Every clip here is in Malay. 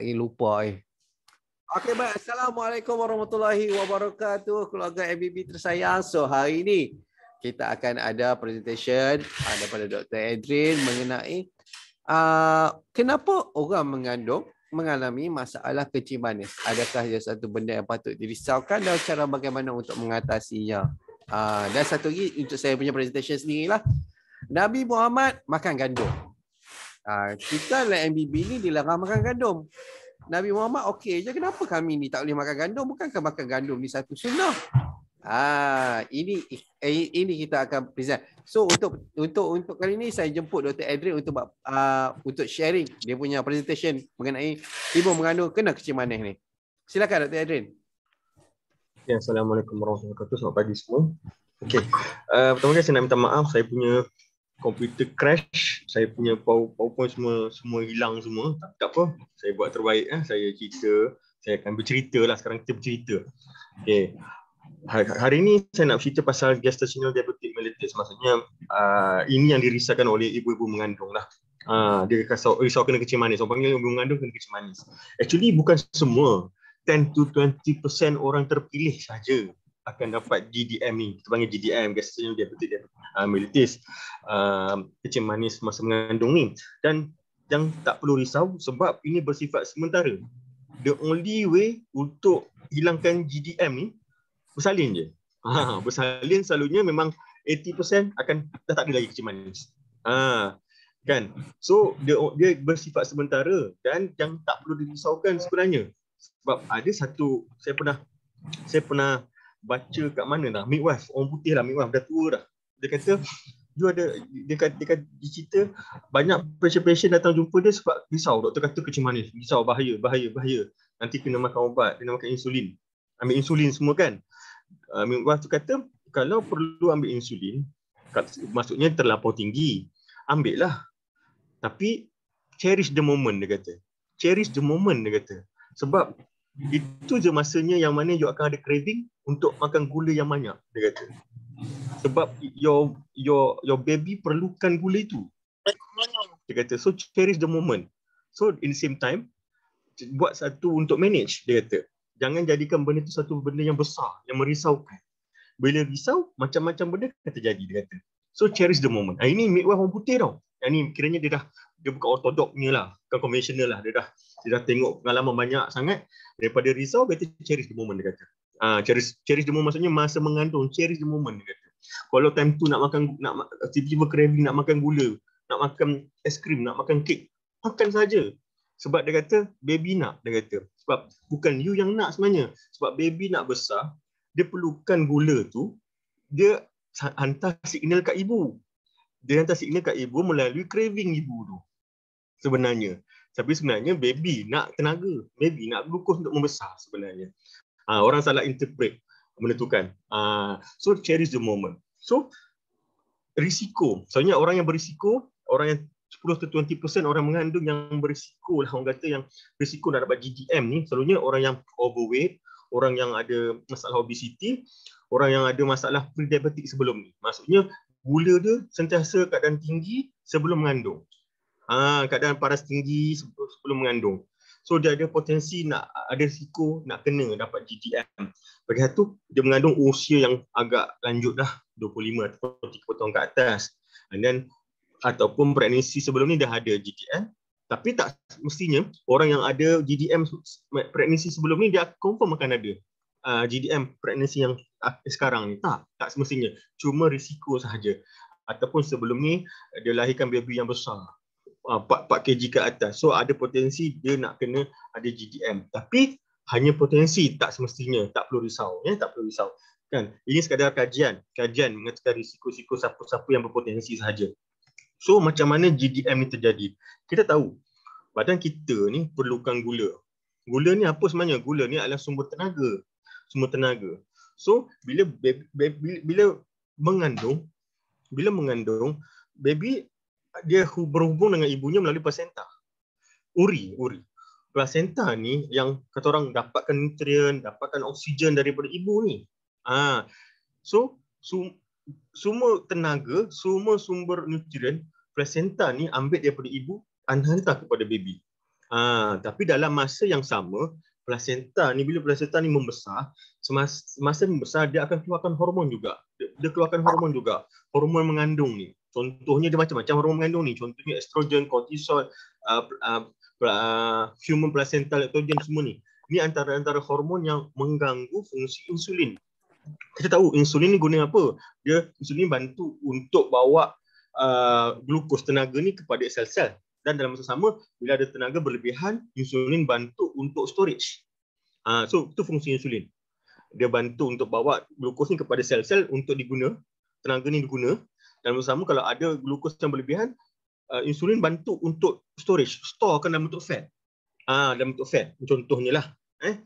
lagi eh, lupa eh. Okey baik. Assalamualaikum warahmatullahi wabarakatuh keluarga MBB tersayang. So hari ini kita akan ada presentation daripada Dr. Adrian mengenai uh, kenapa orang mengandung mengalami masalah kencing manis. Adakah ia satu benda yang patut dirisaukan dan cara bagaimana untuk mengatasinya? Uh, dan satu lagi untuk saya punya presentation sendirilah. Nabi Muhammad makan gandum. Ah, kita lah MBB ni dilarang makan gandum. Nabi Muhammad okey je kenapa kami ni tak boleh makan gandum? Bukankah makan gandum ni satu sunnah? Ah, ini eh, ini kita akan present. So untuk untuk untuk kali ni saya jemput Dr. Adrian untuk uh, untuk sharing dia punya presentation mengenai ibu mengandung kena kecil manis ni. Silakan Dr. Adrian. Ya, Assalamualaikum warahmatullahi wabarakatuh. Selamat pagi semua. Okey. Uh, pertama kali saya nak minta maaf saya punya komputer crash saya punya powerpoint semua semua hilang semua tak, tak apa saya buat terbaik eh. saya cerita saya akan bercerita lah sekarang kita bercerita okay. hari ini saya nak cerita pasal gestational diabetes, mellitus maksudnya uh, ini yang dirisakan oleh ibu-ibu mengandung lah uh, dia risau, risau kena kecil manis orang panggil ibu mengandung kena kecil manis actually bukan semua 10 to 20% orang terpilih saja akan dapat GDM ni. Kita panggil GDM, gastrointestinal diabetes amyloidosis. Ah, kecil ah, manis masa mengandung ni. Dan yang tak perlu risau sebab ini bersifat sementara. The only way untuk hilangkan GDM ni bersalin je. Ha, bersalin selalunya memang 80% akan dah tak ada lagi kecil manis. Ha, kan. So dia dia bersifat sementara dan yang tak perlu dirisaukan sebenarnya. Sebab ada satu saya pernah saya pernah baca kat mana lah wife, orang putih lah midwife dah tua dah dia kata dia ada dia kata dia kata cerita banyak patient-patient datang jumpa dia sebab risau doktor kata kecil manis risau bahaya bahaya bahaya nanti kena makan ubat kena makan insulin ambil insulin semua kan uh, ah, wife tu kata kalau perlu ambil insulin maksudnya terlampau tinggi ambil lah tapi cherish the moment dia kata cherish the moment dia kata sebab itu je masanya yang mana you akan ada craving untuk makan gula yang banyak dia kata sebab your your your baby perlukan gula itu dia kata so cherish the moment so in the same time buat satu untuk manage dia kata jangan jadikan benda itu satu benda yang besar yang merisaukan bila risau macam-macam benda akan terjadi dia kata so cherish the moment Ah ini midwife orang putih tau yang ah, ni kiranya dia dah dia bukan ni lah bukan conventional lah dia dah dia dah tengok pengalaman banyak sangat daripada risau better cherish the moment dia kata Ah, cherish, cherish the moment maksudnya masa mengandung, cherish the moment dia kata. Kalau time tu nak makan nak tiba-tiba craving nak makan gula, nak makan es krim, nak makan kek, makan saja. Sebab dia kata baby nak dia kata. Sebab bukan you yang nak sebenarnya. Sebab baby nak besar, dia perlukan gula tu, dia hantar signal kat ibu. Dia hantar signal kat ibu melalui craving ibu tu. Sebenarnya. Tapi sebenarnya baby nak tenaga. Baby nak glukos untuk membesar sebenarnya uh, orang salah interpret menentukan uh, so cherish the moment so risiko Soalnya orang yang berisiko orang yang 10-20% orang mengandung yang berisiko lah orang kata yang berisiko nak dapat GGM ni selalunya orang yang overweight orang yang ada masalah obesity orang yang ada masalah pre-diabetic sebelum ni maksudnya gula dia sentiasa keadaan tinggi sebelum mengandung Ah, keadaan paras tinggi sebelum mengandung. So dia ada potensi nak ada risiko nak kena dapat GTM. Bagi satu dia mengandung usia yang agak lanjut dah 25 atau 30 tahun ke atas. And then ataupun pregnancy sebelum ni dah ada GTM. Tapi tak mestinya orang yang ada GDM pregnancy sebelum ni dia confirm akan ada uh, GDM pregnancy yang sekarang ni. Tak, tak semestinya. Cuma risiko sahaja. Ataupun sebelum ni dia lahirkan baby yang besar. 4 ah, kg ke atas. So ada potensi dia nak kena ada GDM. Tapi hanya potensi tak semestinya, tak perlu risau, ya, tak perlu risau. Kan? Ini sekadar kajian, kajian mengatakan risiko-risiko siapa-siapa yang berpotensi sahaja. So macam mana GDM ni terjadi? Kita tahu badan kita ni perlukan gula. Gula ni apa sebenarnya? Gula ni adalah sumber tenaga. Sumber tenaga. So bila bila, bila mengandung bila mengandung baby dia berhubung dengan ibunya melalui placenta. Uri, uri. Placenta ni yang kata orang dapatkan nutrien, dapatkan oksigen daripada ibu ni. Ah. Ha. So, sum, semua tenaga, semua sumber nutrien placenta ni ambil daripada ibu dan hantar kepada baby. Ah, ha. tapi dalam masa yang sama, placenta ni bila placenta ni membesar, semasa, semasa membesar dia akan keluarkan hormon juga. Dia, dia keluarkan hormon juga, hormon mengandung ni. Contohnya dia macam-macam hormon mengandung ni. Contohnya estrogen, cortisol, uh, uh, uh, human placental lactogen semua ni. Ni antara-antara hormon yang mengganggu fungsi insulin. Kita tahu insulin ni guna apa? Dia insulin bantu untuk bawa uh, glukos tenaga ni kepada sel-sel. Dan dalam masa sama, bila ada tenaga berlebihan, insulin bantu untuk storage. Uh, so, itu fungsi insulin. Dia bantu untuk bawa glukos ni kepada sel-sel untuk diguna. Tenaga ni diguna dan bersama kalau ada glukos yang berlebihan, uh, insulin bantu untuk storage, store, kan dalam bentuk fat. Ah, uh, dalam bentuk fat. Contohnya lah, eh,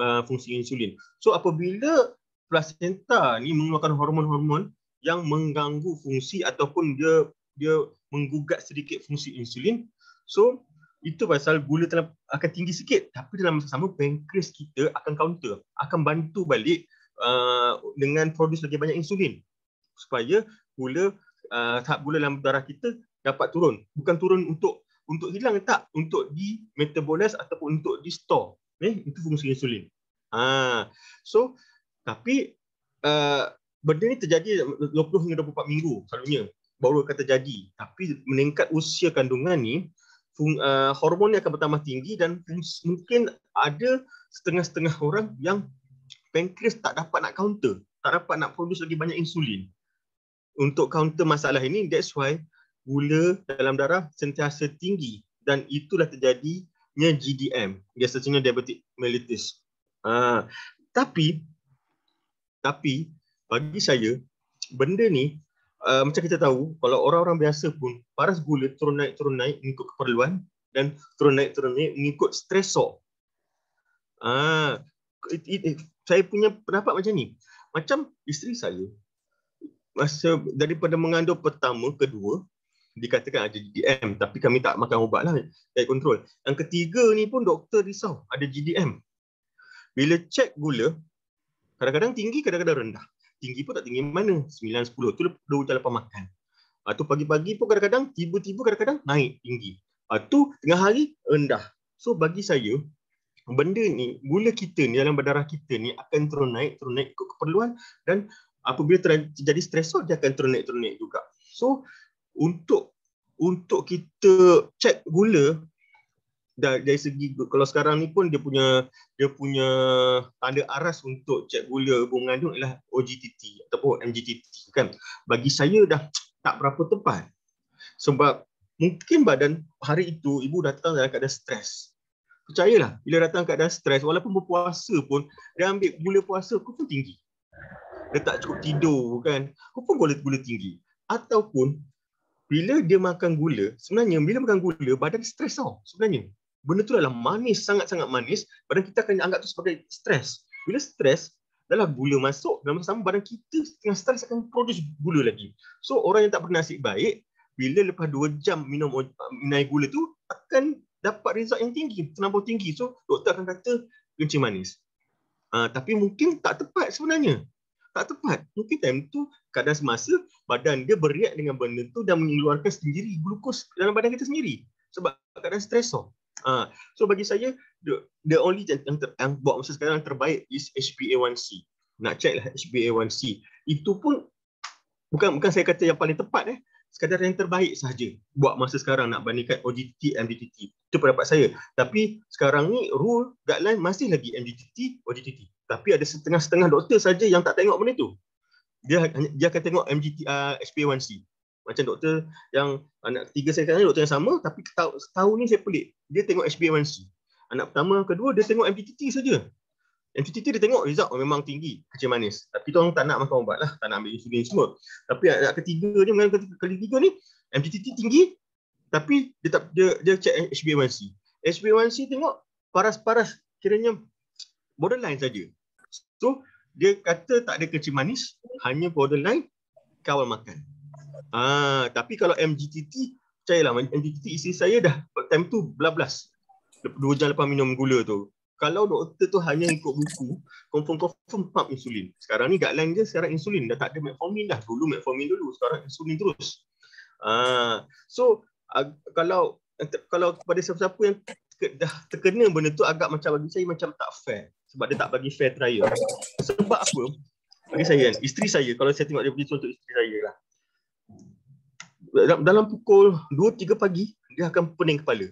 ah, fungsi insulin. So apabila placenta ni mengeluarkan hormon-hormon yang mengganggu fungsi ataupun dia dia menggugat sedikit fungsi insulin. So itu pasal gula dalam akan tinggi sikit tapi dalam masa sama pankreas kita akan counter, akan bantu balik uh, dengan produce lebih banyak insulin supaya gula uh, ah, tahap gula dalam darah kita dapat turun bukan turun untuk untuk hilang tak untuk di metabolize ataupun untuk di store eh, itu fungsi insulin ha. so tapi uh, benda ni terjadi 20 hingga 24 minggu selalunya baru akan terjadi tapi meningkat usia kandungan ni fung, uh, hormon ni akan bertambah tinggi dan mungkin ada setengah-setengah orang yang pankreas tak dapat nak counter tak dapat nak produce lagi banyak insulin untuk counter masalah ini that's why gula dalam darah sentiasa tinggi dan itulah terjadinya GDM biasanya diabetic mellitus uh, tapi tapi bagi saya benda ni uh, macam kita tahu kalau orang-orang biasa pun paras gula turun naik turun naik mengikut keperluan dan turun naik turun naik mengikut stresor uh, it, it, it, saya punya pendapat macam ni macam isteri saya masa daripada mengandung pertama kedua dikatakan ada GDM tapi kami tak makan ubat lah diet control yang ketiga ni pun doktor risau ada GDM bila cek gula kadang-kadang tinggi kadang-kadang rendah tinggi pun tak tinggi mana 9 10 tu dah lepas makan atau ah, pagi-pagi pun kadang-kadang tiba-tiba kadang-kadang naik tinggi atau ah, tengah hari rendah so bagi saya benda ni gula kita ni dalam berdarah kita ni akan terus naik terus naik ikut keperluan dan apabila terjadi stresor dia akan turun naik juga. So untuk untuk kita check gula dari, segi kalau sekarang ni pun dia punya dia punya tanda aras untuk check gula bung mengandung ialah OGTT ataupun MGTT kan. Bagi saya dah tak berapa tepat. Sebab mungkin badan hari itu ibu datang dalam keadaan stres. Percayalah, bila datang keadaan stres, walaupun berpuasa pun, dia ambil gula puasa, aku pun tinggi dia tak cukup tidur kan ataupun gula gula tinggi ataupun bila dia makan gula sebenarnya bila makan gula badan stres tau sebenarnya benda tu adalah manis sangat-sangat manis badan kita akan anggap tu sebagai stres bila stres dalam gula masuk dalam sama badan kita tengah stres akan produce gula lagi so orang yang tak bernasib baik bila lepas 2 jam minum minai gula tu akan dapat result yang tinggi terlampau tinggi so doktor akan kata kencing manis uh, tapi mungkin tak tepat sebenarnya tak tepat. Mungkin time tu kadang semasa badan dia beriak dengan benda tu dan mengeluarkan sendiri glukos dalam badan kita sendiri sebab keadaan stresor. Ha. so bagi saya the, the only yang, yang, yang buat masa sekarang yang terbaik is HbA1c. Nak check lah HbA1c. Itu pun bukan bukan saya kata yang paling tepat eh. Sekadar yang terbaik sahaja buat masa sekarang nak bandingkan OGTT, MGTT. Itu pendapat saya. Tapi sekarang ni rule guideline masih lagi MGTT, OGTT tapi ada setengah-setengah doktor saja yang tak tengok benda tu. Dia ha-, dia akan tengok MGT uh, ah, SP1C. Macam doktor yang anak ketiga saya kan doktor yang sama tapi tahun, tahun ni saya pelik. Dia tengok HbA1c. Anak pertama, kedua dia tengok MGTT saja. MGTT dia tengok result oh, memang tinggi, kecil manis. Tapi tolong tak nak makan ubat lah, tak nak ambil insulin semua. Tapi anak ketiga ni, mengenai ketiga, ketiga ni, MGTT tinggi tapi dia tak dia, dia check HbA1c. HbA1c tengok paras-paras kiranya borderline saja. So dia kata tak ada kecil manis, hanya borderline kawal makan. Ah, tapi kalau MGTT, percayalah MGTT isi saya dah time tu belas-belas. Dua jam lepas minum gula tu. Kalau doktor tu hanya ikut buku, confirm-confirm pump insulin. Sekarang ni guideline dia sekarang insulin. Dah tak ada metformin dah. Dulu metformin dulu. Sekarang insulin terus. Ah, so kalau kalau kepada siapa-siapa yang dah terkena benda tu agak macam bagi saya macam tak fair sebab dia tak bagi fair trial. Sebab apa? Bagi saya kan, isteri saya, kalau saya tengok dia pergi untuk isteri saya lah. Dalam pukul 2-3 pagi, dia akan pening kepala.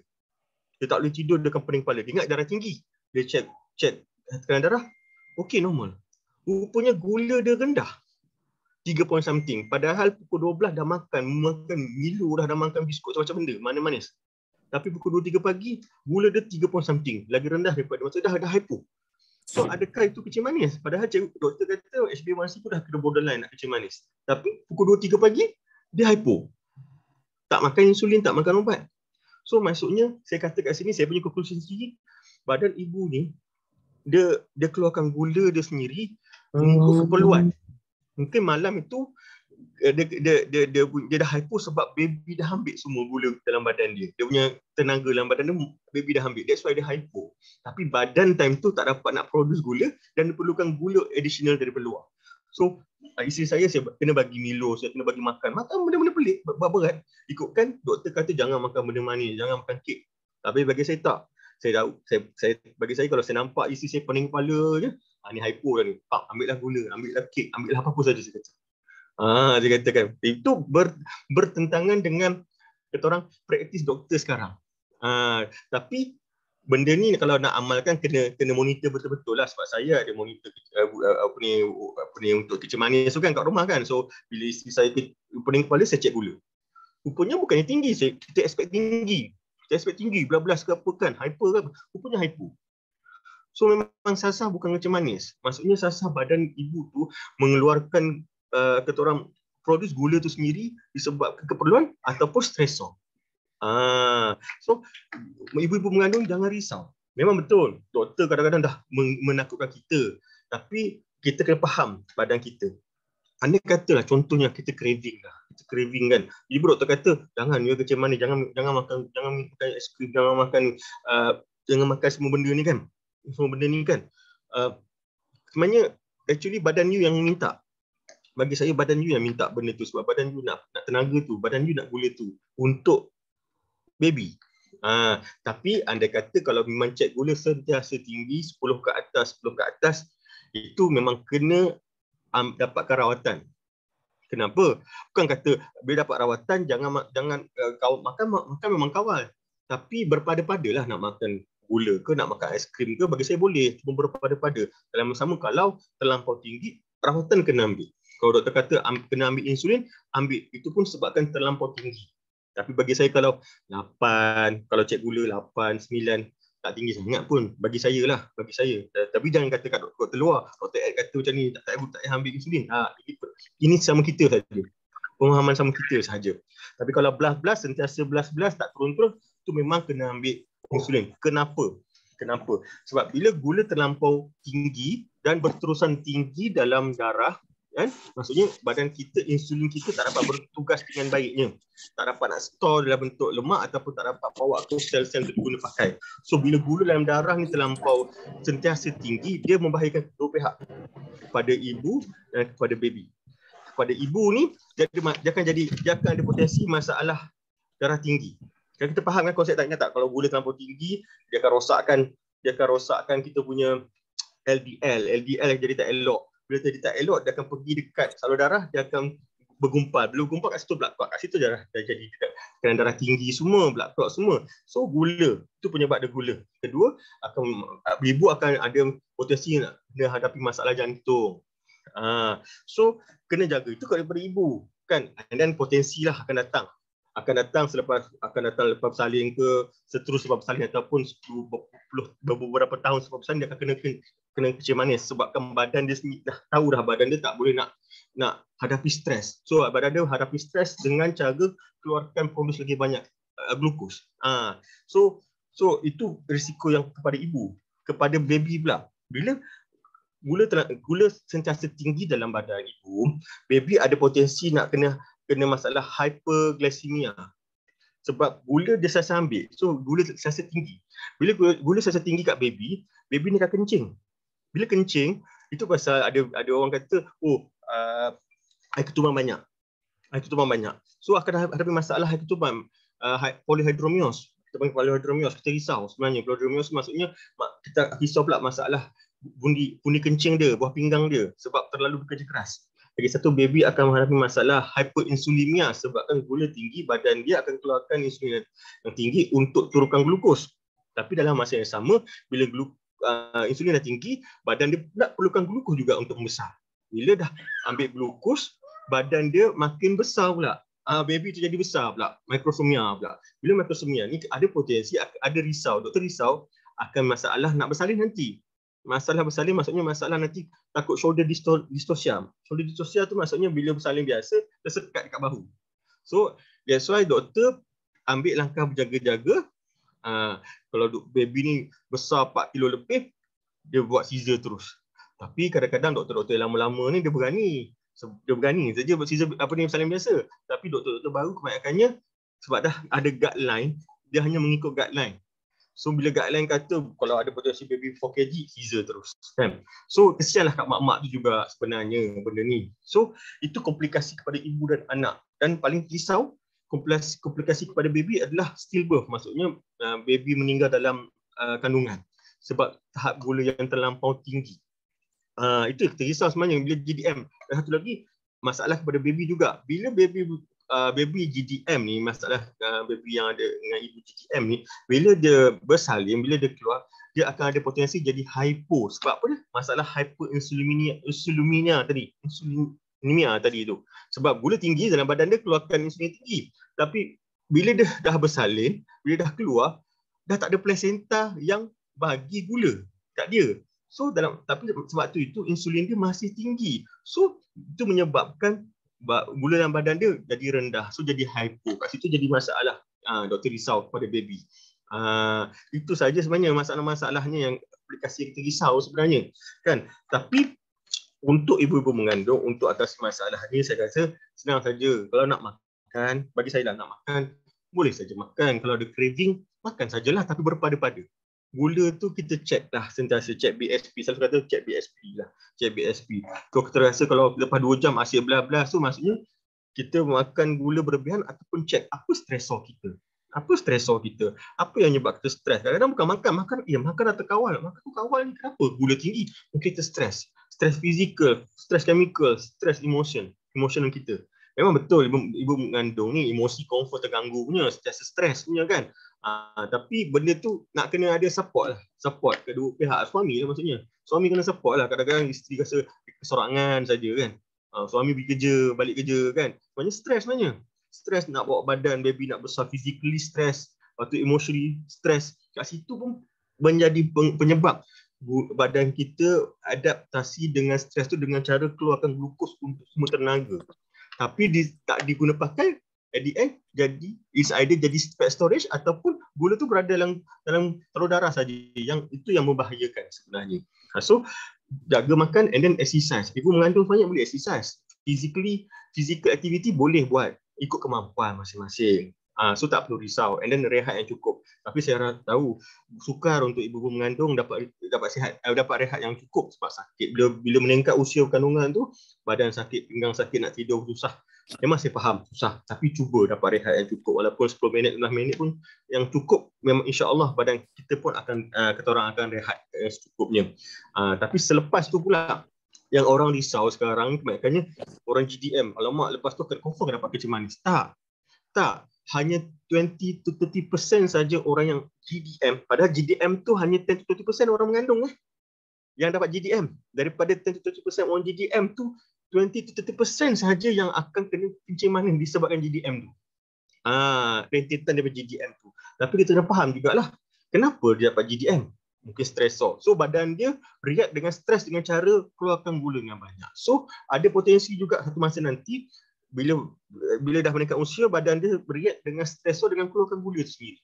Dia tak boleh tidur, dia akan pening kepala. Dia ingat darah tinggi. Dia check, check tekanan darah. Okey, normal. Rupanya gula dia rendah. 3 point something. Padahal pukul 12 dah makan, makan milo dah, dah makan biskut macam-macam benda. Mana-manis. Tapi pukul 2-3 pagi, gula dia 3 point something. Lagi rendah daripada masa dah, dah hypo. So adakah itu kencing manis? Padahal cik, doktor kata HbA1c pun dah kena borderline nak kencing manis. Tapi pukul 2-3 pagi, dia hypo. Tak makan insulin, tak makan ubat. So maksudnya, saya kata kat sini, saya punya conclusion sendiri, badan ibu ni, dia dia keluarkan gula dia sendiri untuk hmm. keperluan. Mungkin malam itu, dia, dia, dia, dia, dia dah hypo sebab baby dah ambil semua gula dalam badan dia. Dia punya tenaga dalam badan dia, baby dah ambil. That's why dia hypo. Tapi badan time tu tak dapat nak produce gula dan dia perlukan gula additional daripada luar. So, isteri saya, saya kena bagi Milo, saya kena bagi makan. Makan benda-benda pelik, berat-berat. Ikutkan, doktor kata jangan makan benda manis, jangan makan kek. Tapi bagi saya tak. Saya dah, saya, saya, bagi saya kalau saya nampak isteri saya pening kepala je, ha, ni hypo lah ni. Pak, ambillah gula, ambillah kek, ambillah apa-apa saja saya kata. Ah, dia katakan itu ber, bertentangan dengan kata orang praktis doktor sekarang. Ah, tapi benda ni kalau nak amalkan kena kena monitor betul-betul lah sebab saya ada monitor uh, apa ni apa ni untuk kecil manis tu kan kat rumah kan. So bila isteri saya pening kepala saya cek gula. Rupanya bukannya tinggi, saya, kita expect tinggi. Kita expect tinggi, belas-belas ke apa kan, hyper ke kan. apa. Rupanya hyper. So memang sasah bukan macam manis. Maksudnya sasah badan ibu tu mengeluarkan Eh, kata orang produce gula tu sendiri disebabkan keperluan ataupun stresor. Ah, so ibu-ibu mengandung jangan risau. Memang betul, doktor kadang-kadang dah menakutkan kita. Tapi kita kena faham badan kita. Anda katalah contohnya kita craving lah. Kita craving kan. Ibu doktor kata jangan ya kecil mana jangan jangan makan jangan makan es krim jangan makan uh, jangan makan semua benda ni kan. Semua benda ni kan. Uh, sebenarnya actually badan you yang minta bagi saya badan you yang minta benda tu sebab badan you nak nak tenaga tu, badan you nak gula tu untuk baby. Ah, tapi anda kata kalau memang cek gula sentiasa tinggi 10 ke atas, 10 ke atas itu memang kena um, dapatkan rawatan. Kenapa? Bukan kata bila dapat rawatan jangan jangan uh, kau makan makan memang kawal. Tapi berpada-padalah nak makan gula ke nak makan es krim, ke bagi saya boleh cuma berpada-pada. Dalam sama kalau terlampau tinggi rawatan kena ambil kalau doktor kata kena ambil insulin, ambil. Itu pun sebabkan terlampau tinggi. Tapi bagi saya kalau 8, kalau cek gula 8, 9, tak tinggi sangat pun. Bagi saya lah, bagi saya. Eh, tapi jangan kata kat doktor luar, doktor Ed kata macam ni, tak tahu tak payah ambil insulin. Ha, ini sama kita saja. Pemahaman sama kita saja. Tapi kalau belas-belas, sentiasa belas-belas, tak turun terus, tu memang kena ambil insulin. Kenapa? Kenapa? Sebab bila gula terlampau tinggi dan berterusan tinggi dalam darah, Kan? Maksudnya badan kita, insulin kita tak dapat bertugas dengan baiknya. Tak dapat nak store dalam bentuk lemak ataupun tak dapat bawa ke sel-sel untuk guna pakai. So bila gula dalam darah ni terlampau sentiasa tinggi, dia membahayakan kedua pihak. Kepada ibu dan kepada baby. Kepada ibu ni, dia, ada, dia akan jadi, dia akan ada potensi masalah darah tinggi. Kalau kita faham kan konsep tak tak? Kalau gula terlampau tinggi, dia akan rosakkan dia akan rosakkan kita punya LDL. LDL jadi tak elok bila tadi tak elok dia akan pergi dekat salur darah dia akan bergumpal. Bila bergumpal kat situ blood clot. Kat situ darah dah jadi dekat kena darah tinggi semua, blood clot semua. So gula itu penyebab dia gula. Kedua akan ibu akan ada potensi nak kena hadapi masalah jantung. Ha. so kena jaga itu daripada ibu kan dan potensi lah akan datang akan datang selepas akan datang lepas bersalin ke seterusnya sebab bersalin ataupun 10, 10, beberapa tahun selepas bersalin dia akan kena kena kerja manis sebabkan badan dia sendiri dah tahu dah badan dia tak boleh nak nak hadapi stres. So badan dia hadapi stres dengan cara keluarkan produk lagi banyak uh, glukos. Ah. Uh, so so itu risiko yang kepada ibu, kepada baby pula. Bila gula gula sentiasa tinggi dalam badan ibu, baby ada potensi nak kena kena masalah hyperglycemia sebab gula dia sasa ambil. So gula sasa tinggi. Bila gula, gula sasa tinggi kat baby, baby ni akan kencing bila kencing itu pasal ada ada orang kata oh uh, air ketuban banyak air ketuban banyak so akan hadapi masalah air ketuban uh, polyhydromios kita panggil polyhydromios kita risau sebenarnya polyhydromios maksudnya kita risau pula masalah bundi bundi kencing dia buah pinggang dia sebab terlalu bekerja keras lagi satu baby akan menghadapi masalah hyperinsulinemia sebab eh, gula tinggi badan dia akan keluarkan insulin yang tinggi untuk turunkan glukos tapi dalam masa yang sama bila glu, uh, insulin dah tinggi, badan dia nak perlukan glukos juga untuk membesar. Bila dah ambil glukos, badan dia makin besar pula. Uh, baby tu jadi besar pula, mikrosomia pula. Bila mikrosomia ni ada potensi, ada risau, doktor risau akan masalah nak bersalin nanti. Masalah bersalin maksudnya masalah nanti takut shoulder dystocia. Shoulder dystocia tu maksudnya bila bersalin biasa, tersekat dekat bahu. So, that's why doktor ambil langkah berjaga-jaga Ha, kalau baby ni besar 4 kilo lebih, dia buat seizure terus. Tapi kadang-kadang doktor-doktor yang lama-lama ni dia berani. Dia berani saja buat seizure apa ni salam biasa. Tapi doktor-doktor baru kebanyakannya sebab dah ada guideline, dia hanya mengikut guideline. So bila guideline kata kalau ada potensi baby 4 kg, seizure terus. Kan? So kesianlah kat mak-mak tu juga sebenarnya benda ni. So itu komplikasi kepada ibu dan anak. Dan paling risau komplikasi komplikasi kepada baby adalah stillbirth maksudnya uh, baby meninggal dalam uh, kandungan sebab tahap gula yang terlampau tinggi. Uh, itu kita risau sebenarnya bila GDM. Dan satu lagi masalah kepada baby juga. Bila baby uh, baby GDM ni masalah uh, baby yang ada dengan ibu GDM ni bila dia bersalin bila dia keluar dia akan ada potensi jadi hypo sebab apa dia? masalah hyperinsulinemia insulinemia tadi anemia tadi tu. Sebab gula tinggi dalam badan dia keluarkan insulin tinggi. Tapi bila dia dah bersalin, bila dah keluar, dah tak ada placenta yang bagi gula kat dia. So dalam tapi sebab tu itu insulin dia masih tinggi. So itu menyebabkan gula dalam badan dia jadi rendah. So jadi hypo. Kat situ jadi masalah. Uh, doktor risau kepada baby. Uh, itu saja sebenarnya masalah-masalahnya yang aplikasi kita risau sebenarnya. Kan? Tapi untuk ibu-ibu mengandung untuk atas masalah ni saya rasa senang saja kalau nak makan bagi saya lah nak makan boleh saja makan kalau ada craving makan sajalah tapi berpada-pada gula tu kita check lah sentiasa check BSP selalu kata check BSP lah check BSP kalau kita rasa kalau lepas 2 jam asyik bla-bla so maksudnya kita makan gula berlebihan ataupun check apa stresor kita apa stresor kita? Apa yang menyebabkan kita stres? Kadang-kadang bukan makan, makan ya makan atau kawal. Makan tu kawal ni kenapa? Gula tinggi. Mungkin kita stres stress fizikal, stress chemical, stress emosi emotional kita. Memang betul ibu, ibu mengandung ni emosi comfort terganggu punya, stress stress punya kan. Uh, tapi benda tu nak kena ada support lah. Support kedua pihak suami lah maksudnya. Suami kena support lah. Kadang-kadang isteri rasa kesorangan saja kan. Uh, suami pergi kerja, balik kerja kan. Maksudnya stres, sebenarnya. stres nak bawa badan baby nak besar physically stress. Lepas tu emotionally stress. Kat situ pun menjadi penyebab badan kita adaptasi dengan stres tu dengan cara keluarkan glukos untuk semua tenaga. Tapi di, tak diguna pakai, at the end, jadi is either jadi fat storage ataupun gula tu berada dalam dalam telur darah saja. Yang itu yang membahayakan sebenarnya. Ha, so jaga makan and then exercise. Ibu mengandung banyak boleh exercise. Physically physical activity boleh buat ikut kemampuan masing-masing. Uh, so tak perlu risau and then rehat yang cukup. Tapi saya tahu sukar untuk ibu bapa mengandung dapat dapat sihat uh, dapat rehat yang cukup sebab sakit. Bila bila meningkat usia kandungan tu badan sakit, pinggang sakit, nak tidur susah. Memang saya faham susah tapi cuba dapat rehat yang cukup walaupun 10 minit 15 minit pun yang cukup memang insya-Allah badan kita pun akan uh, kata orang akan rehat uh, secukupnya. Uh, tapi selepas tu pula yang orang risau sekarang makanya orang GDM alamak lepas tu kena confirm dapat kerja manis tak tak hanya 20 to 30% saja orang yang GDM padahal GDM tu hanya 10 to 20% orang mengandung eh yang dapat GDM daripada 10 to 20% orang GDM tu 20 to 30% saja yang akan kena pincin mana disebabkan GDM tu ah rentetan daripada GDM tu tapi kita dah faham jugalah kenapa dia dapat GDM mungkin stresor. So badan dia react dengan stres dengan cara keluarkan gula yang banyak. So ada potensi juga satu masa nanti bila bila dah meningkat usia badan dia react dengan stresor dengan keluarkan gula tu sendiri.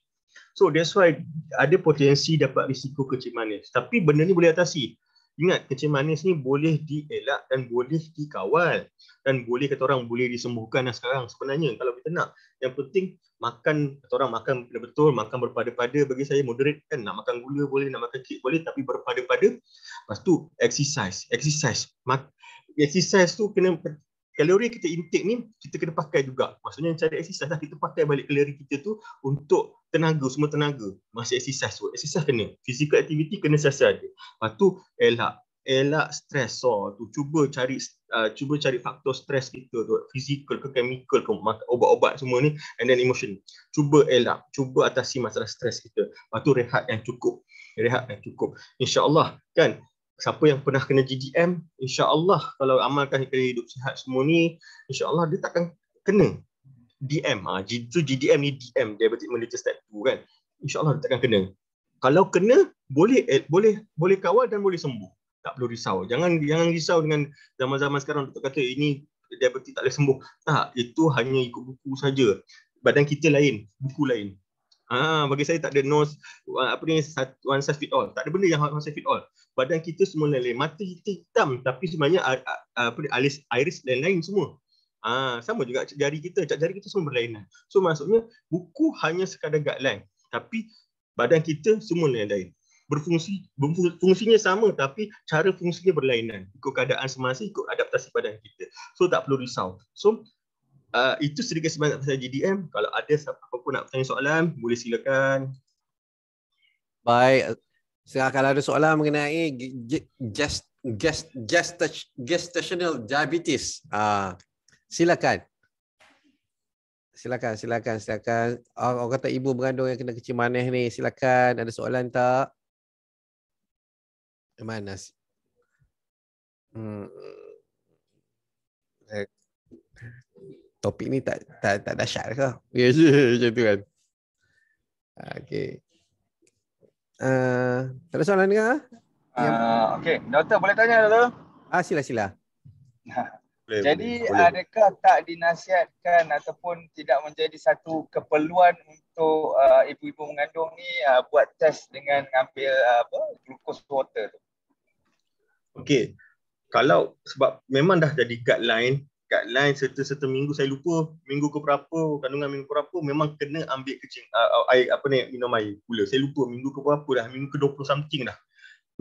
So that's why ada potensi dapat risiko kencing manis. Tapi benda ni boleh atasi. Ingat kencing manis ni boleh dielak dan boleh dikawal dan boleh kata orang boleh disembuhkan dah sekarang sebenarnya kalau kita nak. Yang penting makan kata orang makan betul, makan berpada-pada bagi saya moderate kan nak makan gula boleh, nak makan kek boleh tapi berpada-pada. Pastu exercise, exercise. Mak- exercise tu kena kalori kita intake ni kita kena pakai juga. Maksudnya cara exercise lah kita pakai balik kalori kita tu untuk tenaga, semua tenaga. Masa exercise tu, exercise kena. Physical activity kena sasar dia. Lepas tu elak elak So tu cuba cari uh, cuba cari faktor stres kita tu physical, ke chemical ke obat ubat semua ni and then emotion cuba elak cuba atasi masalah stres kita lepas tu rehat yang cukup rehat yang cukup insyaallah kan siapa yang pernah kena GGM, insyaAllah kalau amalkan kena hidup sihat semua ni, insyaAllah dia takkan kena DM. Ha, ah, G, GDM ni DM, Diabetic Mellitus Type 2 kan. InsyaAllah dia takkan kena. Kalau kena, boleh eh, boleh boleh kawal dan boleh sembuh. Tak perlu risau. Jangan jangan risau dengan zaman-zaman sekarang untuk kata ini diabetes tak boleh sembuh. Tak, itu hanya ikut buku saja. Badan kita lain, buku lain. Ah, bagi saya tak ada nose uh, apa ni one size fit all. Tak ada benda yang one size fit all. Badan kita semua lain, mata kita hitam tapi sebenarnya apa ni iris dan lain-lain semua. Ah, sama juga cak jari kita, cak jari kita semua berlainan. So maksudnya buku hanya sekadar guideline tapi badan kita semua lain-lain. Berfungsi fungsinya sama tapi cara fungsinya berlainan. Ikut keadaan semasa, ikut adaptasi badan kita. So tak perlu risau. So Ah, itu sedikit sebanyak pasal GDM. Kalau ada siapa-siapa pun nak tanya soalan, boleh silakan. Baik. Sekarang kalau ada soalan mengenai gest gest gest gestational diabetes. Ah, silakan. Silakan, silakan, silakan. Orang, orang kata ibu mengandung yang kena kecil manis ni. Silakan, ada soalan tak? Mana? Hmm. Eh topik ni tak tak tak dahsyat ke? Ya, ya macam tu kan. Okey. Uh, ada soalan ke? Uh, okey, doktor boleh tanya dulu? Ah sila sila. Boleh, Jadi boleh. adakah tak dinasihatkan ataupun tidak menjadi satu keperluan untuk uh, ibu-ibu mengandung ni uh, buat test dengan ambil uh, apa glucose water tu? Okey. Kalau sebab memang dah jadi guideline kat line serta-serta minggu saya lupa minggu ke berapa kandungan minggu ke berapa memang kena ambil kecing uh, air apa ni minum air pula saya lupa minggu ke berapa dah minggu ke 20 something dah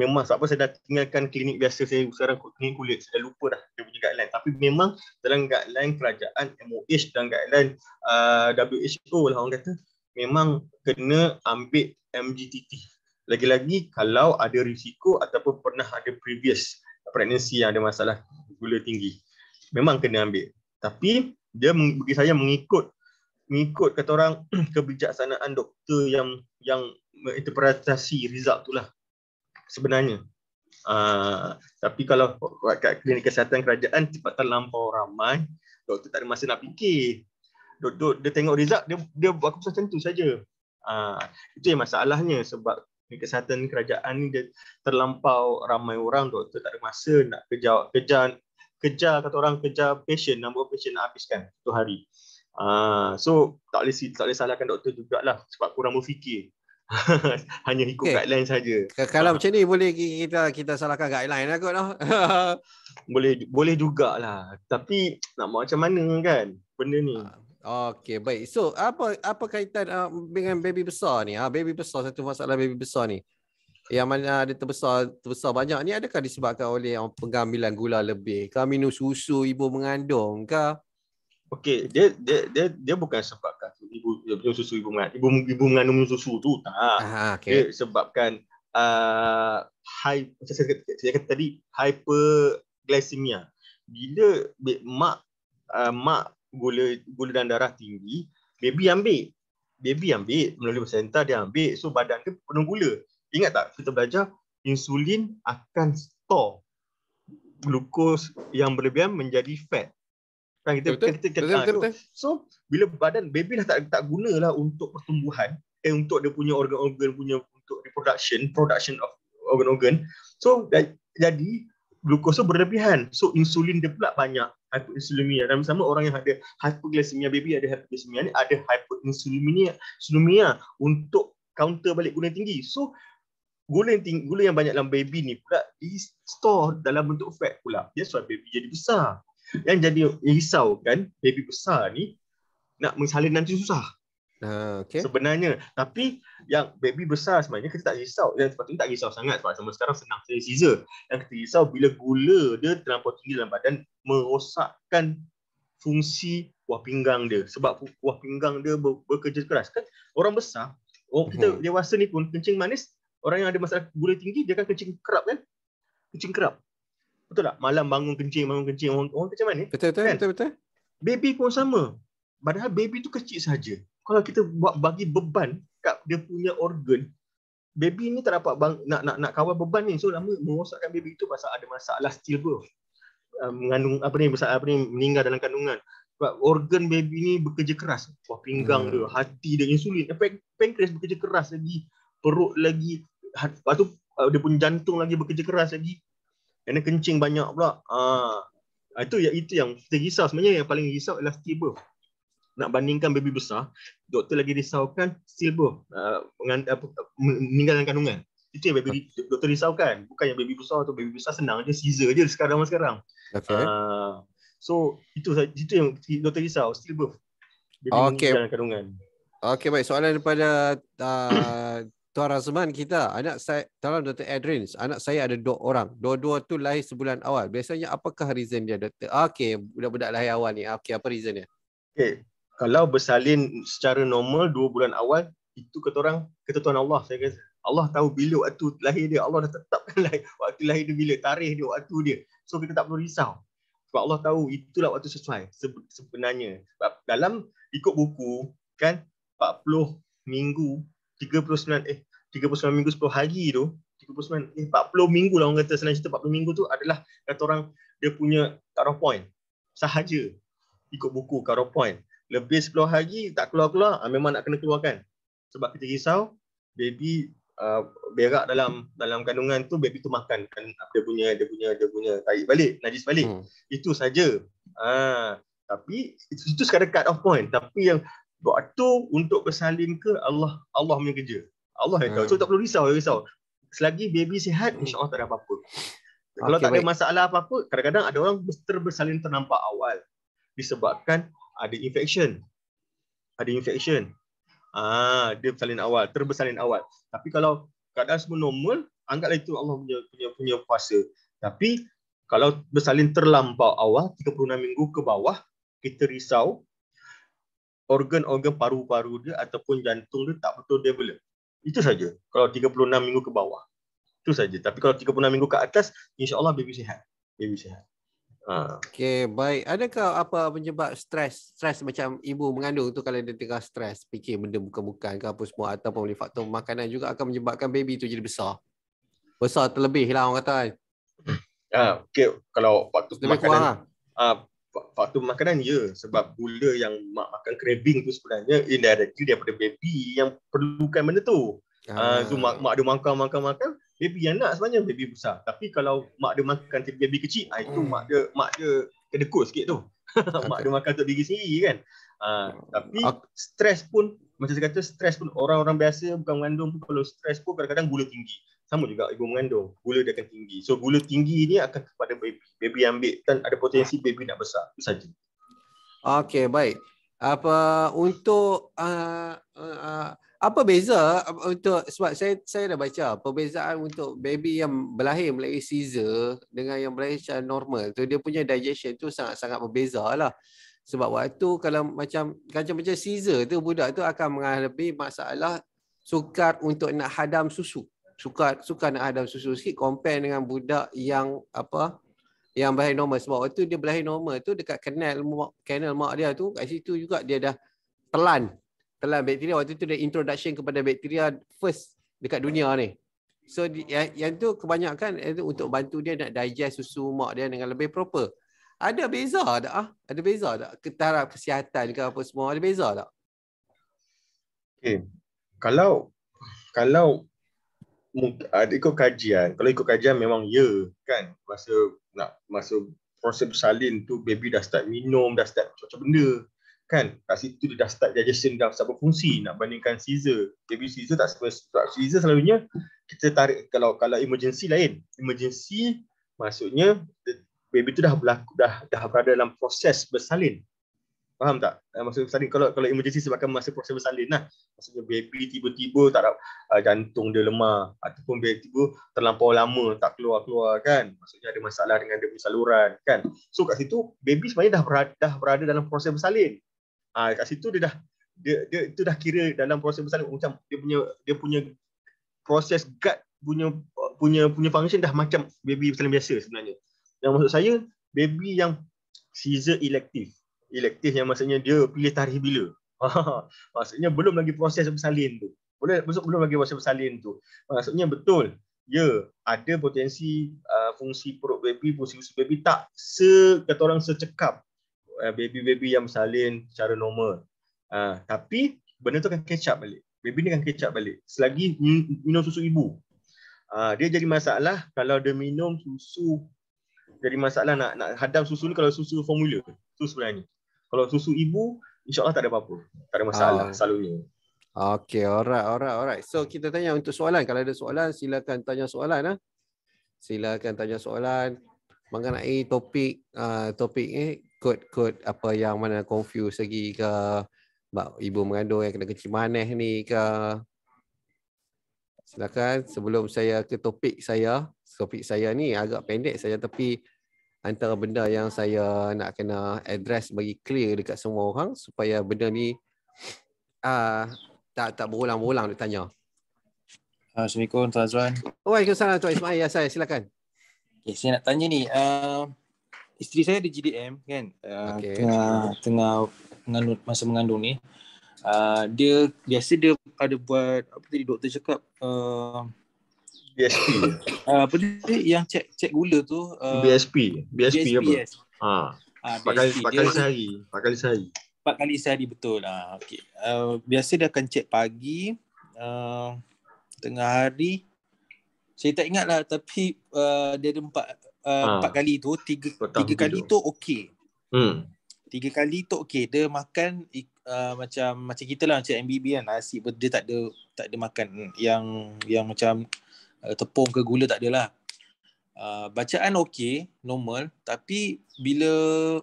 memang sebab saya dah tinggalkan klinik biasa saya sekarang klinik kulit saya lupa dah dia punya guideline tapi memang dalam guideline kerajaan MOH dan guideline uh, ah, WHO lah orang kata memang kena ambil MGTT lagi-lagi kalau ada risiko ataupun pernah ada previous pregnancy yang ada masalah gula tinggi memang kena ambil tapi dia bagi saya mengikut mengikut kata orang kebijaksanaan doktor yang yang interpretasi result tu lah sebenarnya uh, tapi kalau kat klinik kesihatan kerajaan cepat terlampau ramai doktor tak ada masa nak fikir duduk dia tengok result dia dia buat keputusan macam saja uh, itu yang masalahnya sebab kesihatan kerajaan ni dia terlampau ramai orang doktor tak ada masa nak kejar kejar kejar kata orang kejar patient nombor patient nak habiskan tu hari. Uh, so tak boleh tak boleh salahkan doktor jugaklah sebab kurang berfikir. Hanya ikut okay. guideline saja. Kalau uh. macam ni boleh kita kita salahkan guideline aku lah. boleh boleh jugaklah. Tapi nak mau macam mana kan benda ni. Ah, okey baik. So apa apa kaitan uh, dengan baby besar ni? Ha baby besar satu masalah baby besar ni yang mana ada terbesar terbesar banyak ni adakah disebabkan oleh pengambilan gula lebih ke minum susu ibu mengandung ke okey dia dia dia dia bukan sebabkan ibu minum susu ibu mengandung ibu, ibu mengandung minum susu tu tak Aha, okay. dia sebabkan uh, high macam saya kata, saya kata tadi hyperglycemia bila mak uh, mak gula gula dan darah tinggi baby ambil baby ambil melalui placenta dia ambil so badan dia penuh gula ingat tak kita belajar insulin akan store glukos yang berlebihan menjadi fat. Kan kita betul, kita, betul, kita ah, So bila badan baby dah tak tak gunalah untuk pertumbuhan eh untuk dia punya organ-organ punya untuk reproduction, production of organ-organ. So dah, jadi glukosa berlebihan. So insulin dia pula banyak hyperinsulinemia. Dan sama orang yang ada hyperglycemia baby ada hyperglycemia ni ada hyperinsulinemia. Insulinemia untuk counter balik guna tinggi. So gula yang tinggi, gula yang banyak dalam baby ni pula di store dalam bentuk fat pula. That's why baby jadi besar. Yang jadi risau kan baby besar ni nak mensalin nanti susah. Uh, ha, okay. Sebenarnya Tapi Yang baby besar sebenarnya Kita tak risau Yang sebab tak risau sangat Sebab sama sekarang senang Saya scissor Yang kita risau Bila gula dia terlalu tinggi dalam badan Merosakkan Fungsi Buah pinggang dia Sebab buah pinggang dia Bekerja keras Kan orang besar Orang kita mm-hmm. dewasa ni pun Kencing manis Orang yang ada masalah gula tinggi dia akan kencing kerap kan? Kencing kerap. Betul tak? Malam bangun kencing, bangun kencing. Orang, orang macam mana? Betul betul, kan? betul betul Baby pun sama. Padahal baby tu kecil saja. Kalau kita buat bagi beban kat dia punya organ, baby ni tak dapat bang, nak nak nak kawal beban ni. So lama merosakkan baby itu pasal ada masalah stillbirth. Um, mengandung apa ni masalah apa ni meninggal dalam kandungan. Sebab organ baby ni bekerja keras. Buah pinggang hmm. dia, hati dia, insulin, pankreas bekerja keras lagi, perut lagi, lepas tu uh, dia pun jantung lagi bekerja keras lagi. Kena kencing banyak pula. Ah. Uh, itu ya itu yang kita risau sebenarnya yang paling risau adalah stillbirth. Nak bandingkan baby besar, doktor lagi risaukan stillbirth. Ah, uh, meninggalkan kandungan. Itu yang baby, doktor risaukan. Bukan yang baby besar atau baby besar senang je. Caesar je sekarang sekarang. Okay. Uh, so itu itu yang doktor risau. Stillbirth. Baby okay. meninggalkan kandungan. Okay baik. Soalan daripada uh, Tuan Razman kita, anak saya, dalam Dr. Adrian, anak saya ada dua orang. Dua-dua tu lahir sebulan awal. Biasanya apakah reason dia, Doktor? Okey, budak-budak lahir awal ni. Okey, apa reason dia? Okey, kalau bersalin secara normal dua bulan awal, itu kata orang, kata Tuan Allah, saya kata. Allah tahu bila waktu lahir dia. Allah dah tetapkan lahir, waktu lahir dia bila, tarikh dia, waktu dia. So, kita tak perlu risau. Sebab Allah tahu itulah waktu sesuai sebenarnya. Sebab dalam ikut buku, kan, 40 minggu 39 eh 39 minggu 10 hari tu 39 eh 40 minggu lah orang kata senang cerita 40 minggu tu adalah kata orang dia punya cut off point sahaja ikut buku cut off point lebih 10 hari tak keluar-keluar ah, memang nak kena keluarkan sebab kita risau baby uh, berak dalam dalam kandungan tu baby tu makan kan dia punya dia punya dia punya tahi balik najis balik hmm. itu saja ah tapi itu, itu sekadar cut off point tapi yang doa tu untuk bersalin ke Allah Allah punya kerja. Allah yang tahu. So hmm. tak perlu risau, tak ya, risau. Selagi baby sihat hmm. insya-Allah tak ada apa-apa. Okay, Kalau tak baik. ada masalah apa-apa, kadang-kadang ada orang terbersalin ternampak awal disebabkan ada infection. Ada infection. Ah, dia bersalin awal, terbersalin awal. Tapi kalau keadaan semua normal, anggaplah itu Allah punya punya punya kuasa. Tapi kalau bersalin terlampau awal, 36 minggu ke bawah, kita risau organ-organ paru-paru dia ataupun jantung dia tak betul develop. Itu saja kalau 36 minggu ke bawah. Itu saja. Tapi kalau 36 minggu ke atas, insyaAllah baby sihat. Baby sihat. Ha. Okay, baik. Adakah apa penyebab stres? Stres macam ibu mengandung tu kalau dia tengah stres, fikir benda bukan-bukan ke apa semua ataupun boleh faktor makanan juga akan menyebabkan baby tu jadi besar. Besar terlebih lah orang kata kan. Ha, ya, okay. Kalau faktor makanan, kurang, lah. ah, faktor makanan ya sebab gula yang mak makan craving tu sebenarnya indirectly daripada baby yang perlukan benda tu. Ah uh, so mak, mak dia makan makan makan baby yang nak sebenarnya baby besar. Tapi kalau mak dia makan tapi baby kecil ah itu hmm. mak dia mak dia kedekut sikit tu. mak dia makan untuk diri sendiri kan. uh, tapi stres pun macam saya kata stres pun orang-orang biasa bukan mengandung pun kalau stres pun kadang-kadang gula tinggi sama juga ibu mengandung gula dia akan tinggi so gula tinggi ni akan kepada baby baby yang ambil dan ada potensi baby nak besar itu saja okey baik apa untuk uh, uh, apa beza uh, untuk sebab saya saya dah baca perbezaan untuk baby yang berlahir melalui caesar dengan yang berlahir secara normal tu dia punya digestion tu sangat-sangat berbeza lah. sebab waktu kalau macam macam macam caesar tu budak tu akan mengalami masalah sukar untuk nak hadam susu. Uh, suka suka nak ada susu sikit compare dengan budak yang apa yang berlahir normal sebab waktu dia berlahir normal tu dekat kanal mak kanal mak dia tu kat situ juga dia dah telan telan bakteria waktu tu dia introduction kepada bakteria first dekat dunia ni so yang, yang tu kebanyakan itu untuk bantu dia nak digest susu mak dia dengan lebih proper ada beza tak ah ada beza tak ketaraf kesihatan ke apa semua ada beza tak okey eh, kalau kalau ada ah, ikut kajian. Kalau ikut kajian memang ya kan masa nak masa proses bersalin tu baby dah start minum, dah start macam benda kan. Kat situ dia dah start digestion dah start fungsi nak bandingkan caesar. Baby caesar tak sebab caesar selalunya kita tarik kalau kalau emergency lain. Emergency maksudnya baby tu dah berlaku dah dah berada dalam proses bersalin. Faham tak? Eh, masa bersalin kalau kalau emergency sebabkan masa proses bersalin lah. Maksudnya baby tiba-tiba tak ada uh, jantung dia lemah ataupun baby tiba terlampau lama tak keluar-keluar kan. Maksudnya ada masalah dengan dia saluran kan. So kat situ baby sebenarnya dah berada, dah berada dalam proses bersalin. Ah uh, kat situ dia dah dia, dia itu dah kira dalam proses bersalin macam dia punya dia punya proses gut punya punya punya function dah macam baby bersalin biasa sebenarnya. Yang maksud saya baby yang seizure elective elektif yang maksudnya dia pilih tarikh bila. Ha, maksudnya belum lagi proses bersalin tu. Boleh masuk belum lagi proses bersalin tu. Maksudnya betul. Ya, ada potensi uh, fungsi perut baby, fungsi usus baby tak se kata orang secekap uh, baby-baby yang bersalin secara normal. Uh, tapi benda tu akan catch up balik. Baby ni akan catch up balik selagi minum susu ibu. Uh, dia jadi masalah kalau dia minum susu jadi masalah nak nak hadam susu ni kalau susu formula tu sebenarnya. Kalau susu ibu, Insya Allah tak ada apa-apa. Tak ada masalah ah. selalunya. Okay, alright, alright, alright. So kita tanya untuk soalan. Kalau ada soalan, silakan tanya soalan. Ha? Silakan tanya soalan mengenai topik uh, topik ni eh, kod kod apa yang mana confuse lagi ke mak ibu mengandung yang kena kecil manis ni ke silakan sebelum saya ke topik saya topik saya ni agak pendek saja tapi antara benda yang saya nak kena address bagi clear dekat semua orang supaya benda ni uh, tak tak berulang-ulang nak tanya. Assalamualaikum Tuan Azwan. Waalaikumsalam Tuan Ismail. Ya saya silakan. Okay, saya nak tanya ni uh, isteri saya di GDM kan uh, okay. tengah tengah mengandung masa mengandung ni. Uh, dia biasa dia ada buat apa tadi doktor cakap uh, BSP. Ah, apa dia eh, yang cek cek gula tu? Uh, ah, BSP. BSP, BSP apa? Ha. Ah, Ha. Ha, pakai pakai sehari, pakai sehari. Empat kali sehari betul. Ha, okey. Uh, biasa dia akan cek pagi, uh, tengah hari. Saya tak ingat lah tapi uh, dia ada empat, uh, ha. empat kali tu. Tiga, tiga kali tidur. tu okey. Hmm. Tiga kali tu okey. Dia makan uh, macam macam kita lah macam MBB kan. Nasi dia tak ada, tak ada makan yang yang macam tepung ke gula tak adalah. Uh, bacaan okey, normal, tapi bila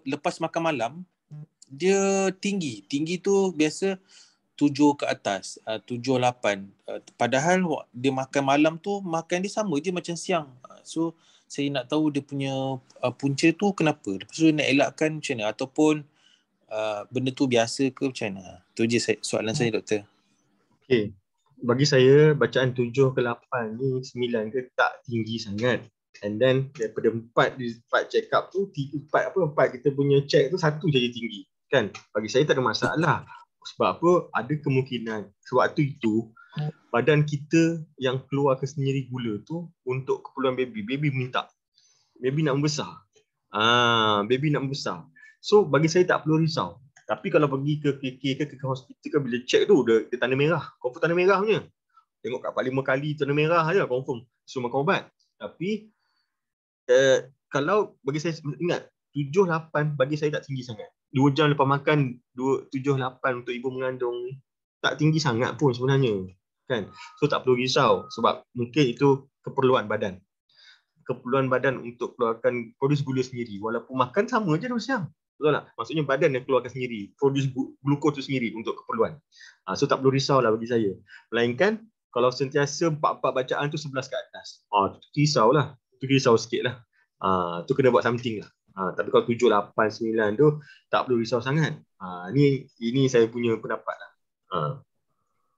lepas makan malam, dia tinggi. Tinggi tu biasa tujuh ke atas, ah, tujuh, lapan. Ah, padahal dia makan malam tu, makan dia sama je macam siang. Uh, so, saya nak tahu dia punya uh, punca tu kenapa. Lepas tu nak elakkan macam mana? Ataupun uh, benda tu biasa ke macam mana? Tu je soalan hmm. saya, doktor. Okay bagi saya bacaan tujuh ke 8 ni sembilan ke tak tinggi sangat and then daripada empat, di part check up tu empat apa empat kita punya check tu satu jadi tinggi kan bagi saya tak ada masalah sebab apa ada kemungkinan sewaktu itu badan kita yang keluar ke sendiri gula tu untuk keperluan baby baby minta baby nak membesar ah baby nak membesar so bagi saya tak perlu risau tapi kalau pergi ke KK ke ke hospital kan bila check tu dia, dia tanda merah. Confirm tanda merah punya. Tengok kat 5 kali tanda merah aja confirm. So makan ubat. Tapi eh, kalau bagi saya ingat 7-8 bagi saya tak tinggi sangat. 2 jam lepas makan 7-8 untuk ibu mengandung tak tinggi sangat pun sebenarnya. Kan? So tak perlu risau sebab mungkin itu keperluan badan keperluan badan untuk keluarkan produce gula sendiri walaupun makan sama aja, dah siang Betul tak? Maksudnya badan yang keluarkan sendiri, produce glukos tu sendiri untuk keperluan. Ha, so tak perlu risau lah bagi saya. Melainkan kalau sentiasa empat-empat bacaan tu sebelas ke atas. Ah, ha, tu risaulah. Tu risau sikitlah. lah, ha, tu kena buat something lah. Ha, tapi kalau tujuh, lapan, sembilan tu tak perlu risau sangat. Ah, ha, ni ini saya punya pendapat lah. Ha.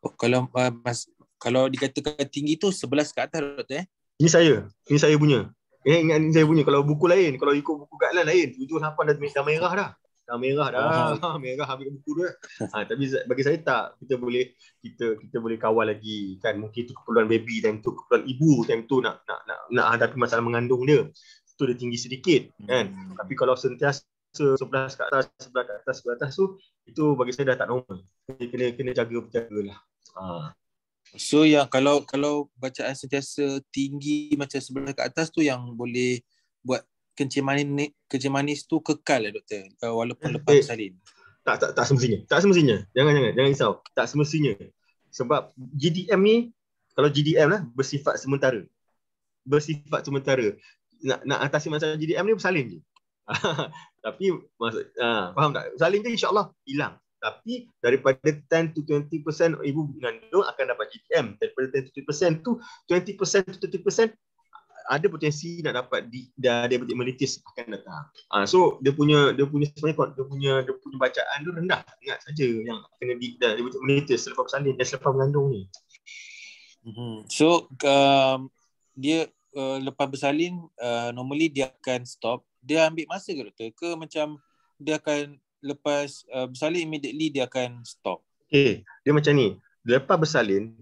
Oh, kalau uh, mas, kalau dikatakan tinggi tu sebelas ke atas doktor eh? Ini saya. Ini saya punya. Eh, ingat ni saya punya. Kalau buku lain, kalau ikut buku Kak Lan lain, tujuh lapan dah, dah merah dah. Dah merah dah. Uh-huh. merah ambil buku tu. ha, tapi bagi saya tak. Kita boleh kita kita boleh kawal lagi. Kan mungkin tu keperluan baby, dan tu keperluan ibu, time tu nak nak nak, nak hadapi masalah mengandung dia. itu dia tinggi sedikit. Kan? Hmm. Tapi kalau sentiasa sebelah ke atas, sebelah ke atas, sebelah ke atas tu, itu bagi saya dah tak normal. Jadi kena, kena jaga-jaga lah. Ha. So yang kalau kalau bacaan sentiasa tinggi macam sebelah ke atas tu yang boleh buat kencing manis kencing manis tu kekal lah doktor eh, walaupun eh, lepas eh. salin. Tak tak tak semestinya. Tak semestinya. Jangan jangan jangan risau. Tak semestinya. Sebab GDM ni kalau GDM lah bersifat sementara. Bersifat sementara. Nak nak atasi masalah GDM ni bersalin je. Tapi maksud ah, faham tak? Salin tu insya-Allah hilang tapi daripada 10 to 20% ibu mengandung akan dapat GPM. daripada 10 to 20% tu 20% to 30% ada potensi nak dapat di diabetes mellitus akan datang. Ha, so dia punya dia punya sebenarnya dia punya dia punya bacaan tu rendah ingat saja yang kena di diabetes mellitus selepas bersalin dan selepas mengandung ni. Hmm. So um, dia uh, lepas bersalin uh, normally dia akan stop. Dia ambil masa ke doktor ke macam dia akan lepas uh, bersalin immediately dia akan stop. Okay, dia macam ni. Lepas bersalin,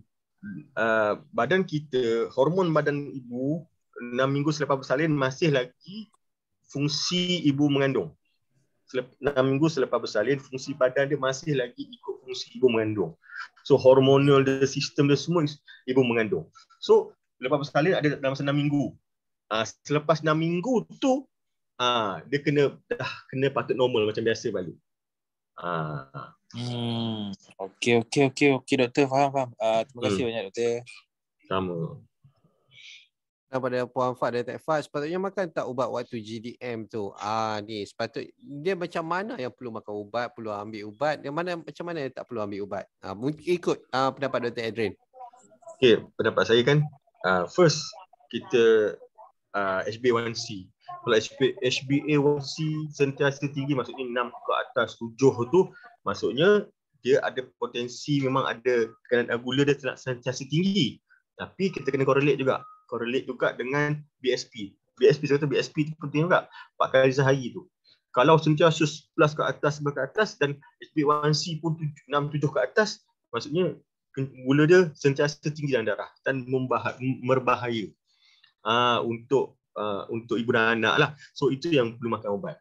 uh, badan kita, hormon badan ibu 6 minggu selepas bersalin masih lagi fungsi ibu mengandung. Selepas 6 minggu selepas bersalin, fungsi badan dia masih lagi ikut fungsi ibu mengandung. So hormonal the system dia semua ibu mengandung. So lepas bersalin ada dalam masa 6 minggu. Uh, selepas 6 minggu tu ha, dia kena dah kena patut normal macam biasa balik. Ha. Hmm. Okey okey okey okey doktor faham faham. Uh, terima hmm. kasih banyak doktor. Sama. Kepada Puan Fad dan Tak Fad Sepatutnya makan tak ubat waktu GDM tu Ah ni sepatut Dia macam mana yang perlu makan ubat Perlu ambil ubat Yang mana macam mana yang tak perlu ambil ubat ah, Mungkin ikut ah, pendapat Dr. Adrian Okay pendapat saya kan uh, First kita uh, ah, HB1C kalau HB, HbA1c sentiasa tinggi maksudnya 6 ke atas 7 tu maksudnya dia ada potensi memang ada tekanan gula dia sentiasa tinggi tapi kita kena correlate juga correlate juga dengan BSP BSP saya kata BSP tu penting juga Pak kali sehari tu kalau sentiasa plus ke atas ke atas dan HbA1c pun 7, 6 7 ke atas maksudnya gula dia sentiasa tinggi dalam darah dan membah merbahaya uh, untuk Uh, untuk ibu dan anak lah. So itu yang perlu makan ubat.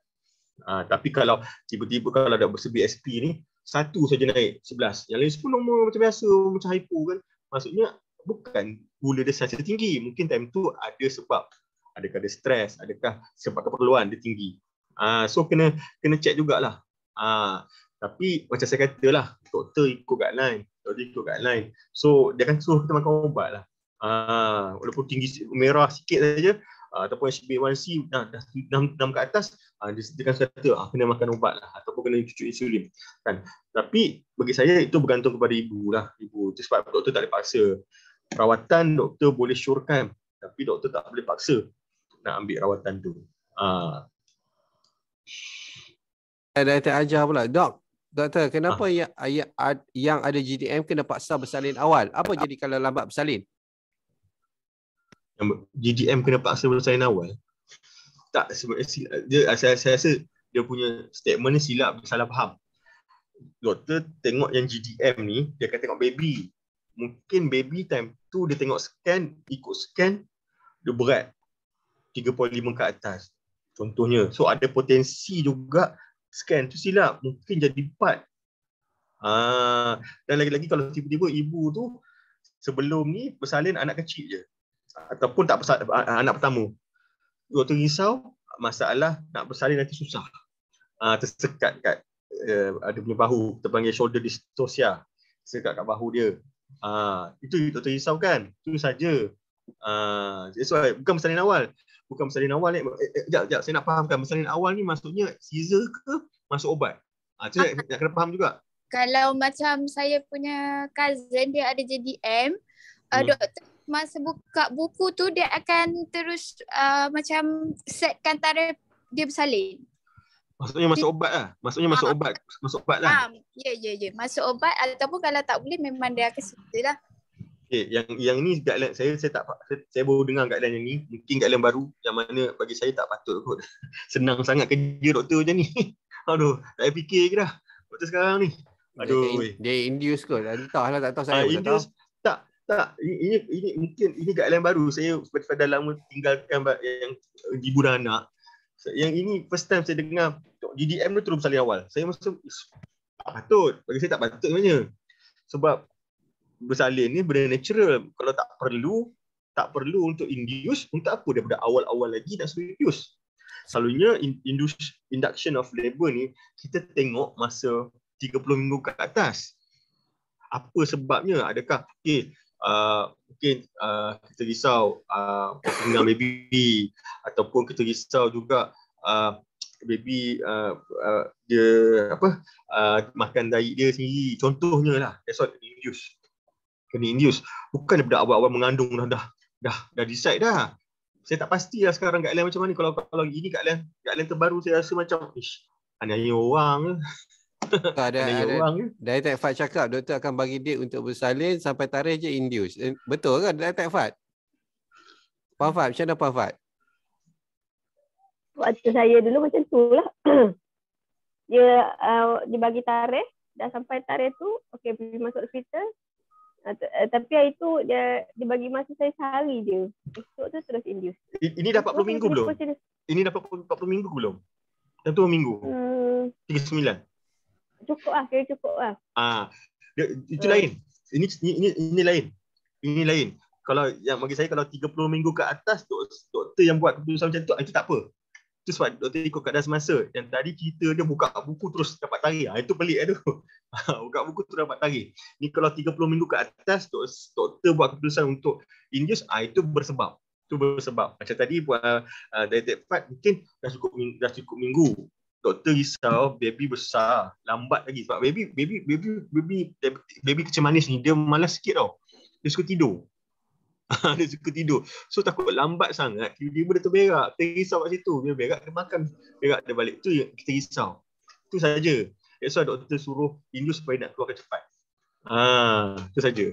Uh, tapi kalau tiba-tiba kalau ada bersebi SP ni, satu saja naik, sebelas. Yang lain sepuluh nombor macam biasa, macam hypo kan. Maksudnya bukan gula dia sangat tinggi. Mungkin time tu ada sebab. Adakah ada stres, adakah sebab keperluan dia tinggi. Uh, so kena kena check jugalah. Uh, tapi macam saya kata katalah, doktor ikut guideline. Doktor ikut guideline. So dia akan suruh kita makan ubat lah. Uh, walaupun tinggi merah sikit saja, Ah, ataupun HbA1c dah dah enam ke atas uh, disediakan kata uh, ah, kena makan ubat lah ataupun kena cucuk insulin kan tapi bagi saya itu bergantung kepada ibu lah ibu itu sebab doktor tak boleh paksa rawatan doktor boleh syorkan tapi doktor tak boleh paksa nak ambil rawatan tu uh. ada eh, tak aja pula dok Doktor, kenapa ha. yang, yang ada GDM kena paksa bersalin awal? Apa jadi kalau lambat bersalin? GDM GGM kena paksa bersaing awal tak sebenarnya dia saya, saya rasa dia punya statement ni silap salah faham doktor tengok yang GDM ni dia kata tengok baby mungkin baby time tu dia tengok scan ikut scan dia berat 3.5 ke atas contohnya so ada potensi juga scan tu silap mungkin jadi 4 ah dan lagi-lagi kalau tiba-tiba ibu tu sebelum ni bersalin anak kecil je ataupun tak besar anak pertama. waktu risau masalah nak bersalin nanti susah. Uh, tersekat kat uh, ada punya bahu terpanggil shoulder dystocia tersekat kat bahu dia. Uh, itu doktor risau kan? Itu saja. Uh, so, bukan bersalin awal. Bukan bersalin awal ni. Eh, eh, eh, jap, jap, saya nak fahamkan bersalin awal ni maksudnya scissor ke masuk ubat? Ah, uh, saya nak kena faham juga. Kalau macam saya punya cousin dia ada JDM, Uh, hmm. doktor masa buka buku tu dia akan terus uh, macam setkan tarikh dia bersalin. Maksudnya masuk obat lah. Maksudnya masuk uh, ubat. Masuk obat lah. Ya, yeah, ya, yeah, ya. Yeah. Masuk ubat ataupun kalau tak boleh memang dia akan sedia lah. Okay, yang yang ni guideline saya saya tak saya, saya baru dengar guideline yang ni. Mungkin guideline baru yang mana bagi saya tak patut kot. Senang sangat kerja doktor macam ni. Aduh, tak payah fikir ke dah. Doktor sekarang ni. Aduh. Dia, dia, dia induce kot. Entahlah tak tahu saya. Uh, induce, tak, tahu. tak, tak ini, ini ini mungkin ini guideline baru saya sebab dah lama tinggalkan yang di Burana yang ini first time saya dengar GDM tu terus saling awal saya masa patut bagi saya tak patut sebenarnya sebab bersalin ni benda natural kalau tak perlu tak perlu untuk induce untuk apa daripada awal-awal lagi nak suruh induce selalunya induce induction of labor ni kita tengok masa 30 minggu ke atas apa sebabnya adakah okay, eh, uh, mungkin uh, kita risau uh, ah, tinggal baby ataupun kita risau juga uh, baby uh, uh, dia apa uh, makan diet dia sendiri contohnya lah that's what kena induce kena induce bukan daripada awal-awal mengandung dah dah dah, dah decide dah saya tak pasti lah sekarang guideline macam mana kalau kalau ini guideline guideline terbaru saya rasa macam ish aniaya orang lah tak ada, ada, ada. orang ke? Dari tak cakap doktor akan bagi date untuk bersalin sampai tarikh je induce. Eh, betul ke dari tak fad? Puan Fad, macam mana Puan Fad? Waktu saya dulu macam tu lah. dia, uh, dia bagi tarikh, dah sampai tarikh tu, okay, pergi masuk hospital. Uh, tapi hari tu dia, dia bagi masa saya sehari je. Esok tu terus induce. Ini dah 40 minggu belum? Ini dah 40 minggu belum? Tentu minggu? Hmm. 39? cukup lah kira cukup lah ah uh, itu uh. lain ini, ini ini ini lain ini lain kalau yang bagi saya kalau 30 minggu ke atas doktor yang buat keputusan macam tu ah, itu tak apa itu sebab doktor ikut keadaan semasa yang tadi cerita dia buka buku terus dapat tarik ha, itu pelik lah tu ah, buka buku terus dapat tarik ni kalau 30 minggu ke atas doktor buat keputusan untuk induce ha, itu bersebab itu bersebab macam tadi buat uh, diet part mungkin dah cukup dah cukup minggu doktor risau baby besar lambat lagi sebab baby baby baby baby baby kecil manis ni dia malas sikit tau dia suka tidur dia suka tidur so takut lambat sangat tiba-tiba dia terberak kita risau kat situ dia berak dia makan berak dia balik tu kita risau tu saja that's why doktor suruh induce supaya nak keluar cepat ah tu saja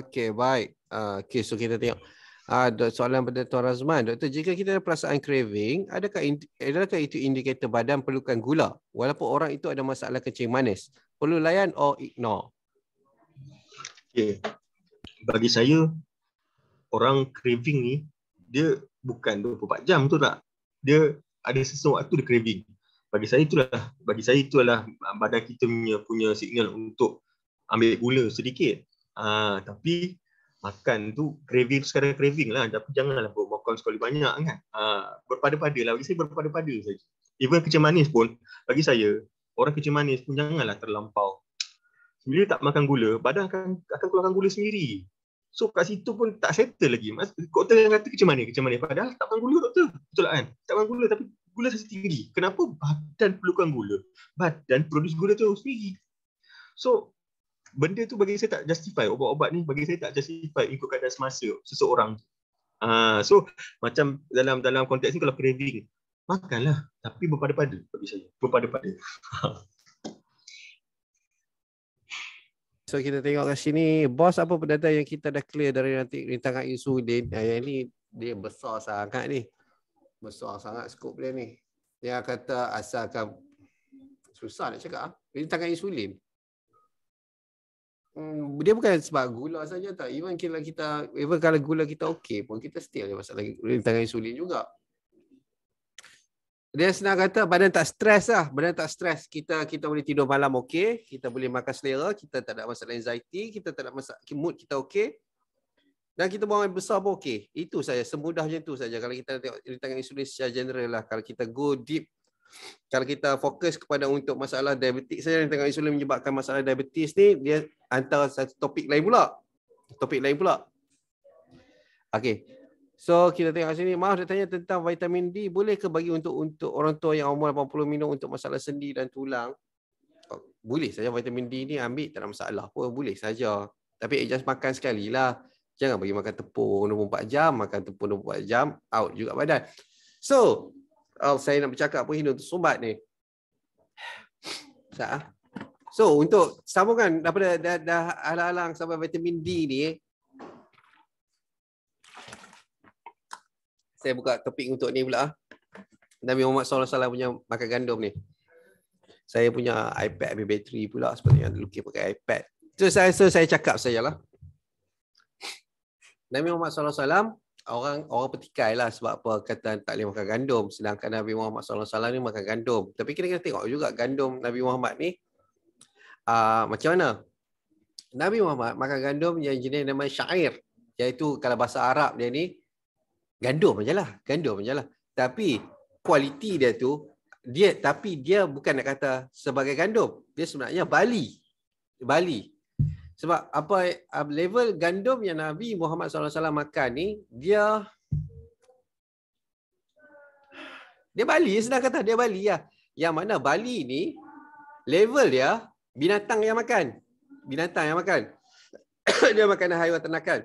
okey baik. Uh, ah, okay, so kita tengok. Uh, soalan pada Tuan Razman, Doktor, jika kita ada perasaan craving, adakah adakah itu indikator badan perlukan gula? Walaupun orang itu ada masalah kencing manis, perlu layan or ignore? Okay. Bagi saya, orang craving ni, dia bukan 24 jam tu tak. Dia ada sesuatu waktu dia craving. Bagi saya itulah, bagi saya itulah badan kita punya, punya signal untuk ambil gula sedikit. Uh, tapi makan tu craving sekadar craving lah tapi janganlah buat makan sekali banyak kan uh, ah, berpada-pada lah bagi saya berpada-pada saja even kecil manis pun bagi saya orang kecil manis pun janganlah terlampau bila tak makan gula badan akan akan keluarkan gula sendiri so kat situ pun tak settle lagi Mas, doktor yang kata kecil manis kecil manis padahal tak makan gula doktor betul lah kan tak makan gula tapi gula sangat tinggi kenapa badan perlukan gula badan produce gula tu sendiri so benda tu bagi saya tak justify obat-obat ni bagi saya tak justify ikut keadaan semasa seseorang Uh, so macam dalam dalam konteks ni kalau craving makanlah tapi berpada-pada bagi saya berpada-pada. so kita tengok kat sini bos apa pendapat yang kita dah clear dari nanti rintangan isu dia ha, yang ni dia besar sangat ni. Besar sangat skop dia ni. Dia kata asalkan susah nak cakap. Ah. Rintangan insulin. Hmm, dia bukan sebab gula saja tak. Even kalau kita even kalau gula kita okey pun kita still ada masalah rintangan insulin juga. Dia senang kata badan tak stress lah. Badan tak stress. Kita kita boleh tidur malam okey. Kita boleh makan selera. Kita tak ada masalah anxiety. Kita tak ada masalah mood kita okey. Dan kita buang besar pun okey. Itu saja. Semudah macam tu saja. Kalau kita tengok rintangan insulin secara general lah. Kalau kita go deep kalau kita fokus kepada untuk masalah diabetes saja yang tengah insulin menyebabkan masalah diabetes ni dia hantar satu topik lain pula topik lain pula okey so kita tengok sini mahu dia tanya tentang vitamin D boleh ke bagi untuk untuk orang tua yang umur 80 minum untuk masalah sendi dan tulang oh, boleh saja vitamin D ni ambil tak ada masalah pun boleh saja tapi just makan sekali lah jangan bagi makan tepung 24 jam makan tepung 24 jam out juga badan so Oh, saya nak bercakap pun hidup untuk sumbat ni. Sah. So, untuk sambungan daripada dah, dah alang-alang sampai vitamin D ni, eh. saya buka topik untuk ni pula. Ah. Nabi Muhammad SAW alaihi wasallam punya makan gandum ni. Saya punya iPad habis bateri pula seperti yang lukis pakai iPad. So saya so, saya cakap sajalah. Nabi Muhammad SAW alaihi wasallam orang orang petikai lah sebab apa kata tak boleh makan gandum sedangkan Nabi Muhammad sallallahu alaihi wasallam ni makan gandum tapi kita kena tengok juga gandum Nabi Muhammad ni uh, macam mana Nabi Muhammad makan gandum yang jenis nama syair iaitu kalau bahasa Arab dia ni gandum ajalah gandum ajalah tapi kualiti dia tu dia tapi dia bukan nak kata sebagai gandum dia sebenarnya bali bali sebab apa uh, level gandum yang Nabi Muhammad SAW makan ni dia dia Bali sudah kata dia Bali ya. Yang mana Bali ni level dia binatang yang makan. Binatang yang makan. dia makan haiwan ternakan.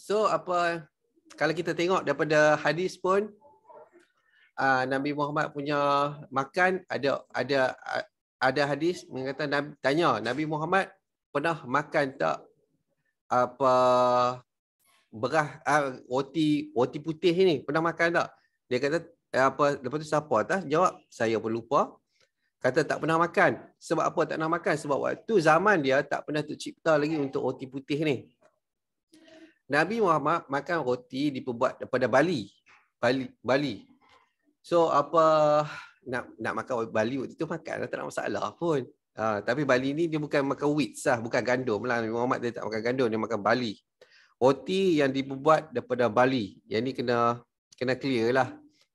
So apa kalau kita tengok daripada hadis pun uh, Nabi Muhammad punya makan ada ada uh, ada hadis mengatakan tanya Nabi Muhammad pernah makan tak apa beras uh, ah, roti roti putih ni pernah makan tak dia kata eh, apa lepas tu siapa atas jawab saya pun lupa kata tak pernah makan sebab apa tak pernah makan sebab waktu zaman dia tak pernah tercipta lagi untuk roti putih ni Nabi Muhammad makan roti diperbuat daripada Bali Bali Bali so apa nak nak makan Bali waktu tu makan tak ada masalah pun Ha, tapi Bali ni dia bukan makan wheat sah, bukan gandum lah. Nabi Muhammad dia tak makan gandum, dia makan Bali. Roti yang dibuat daripada Bali. Yang ni kena kena clear lah.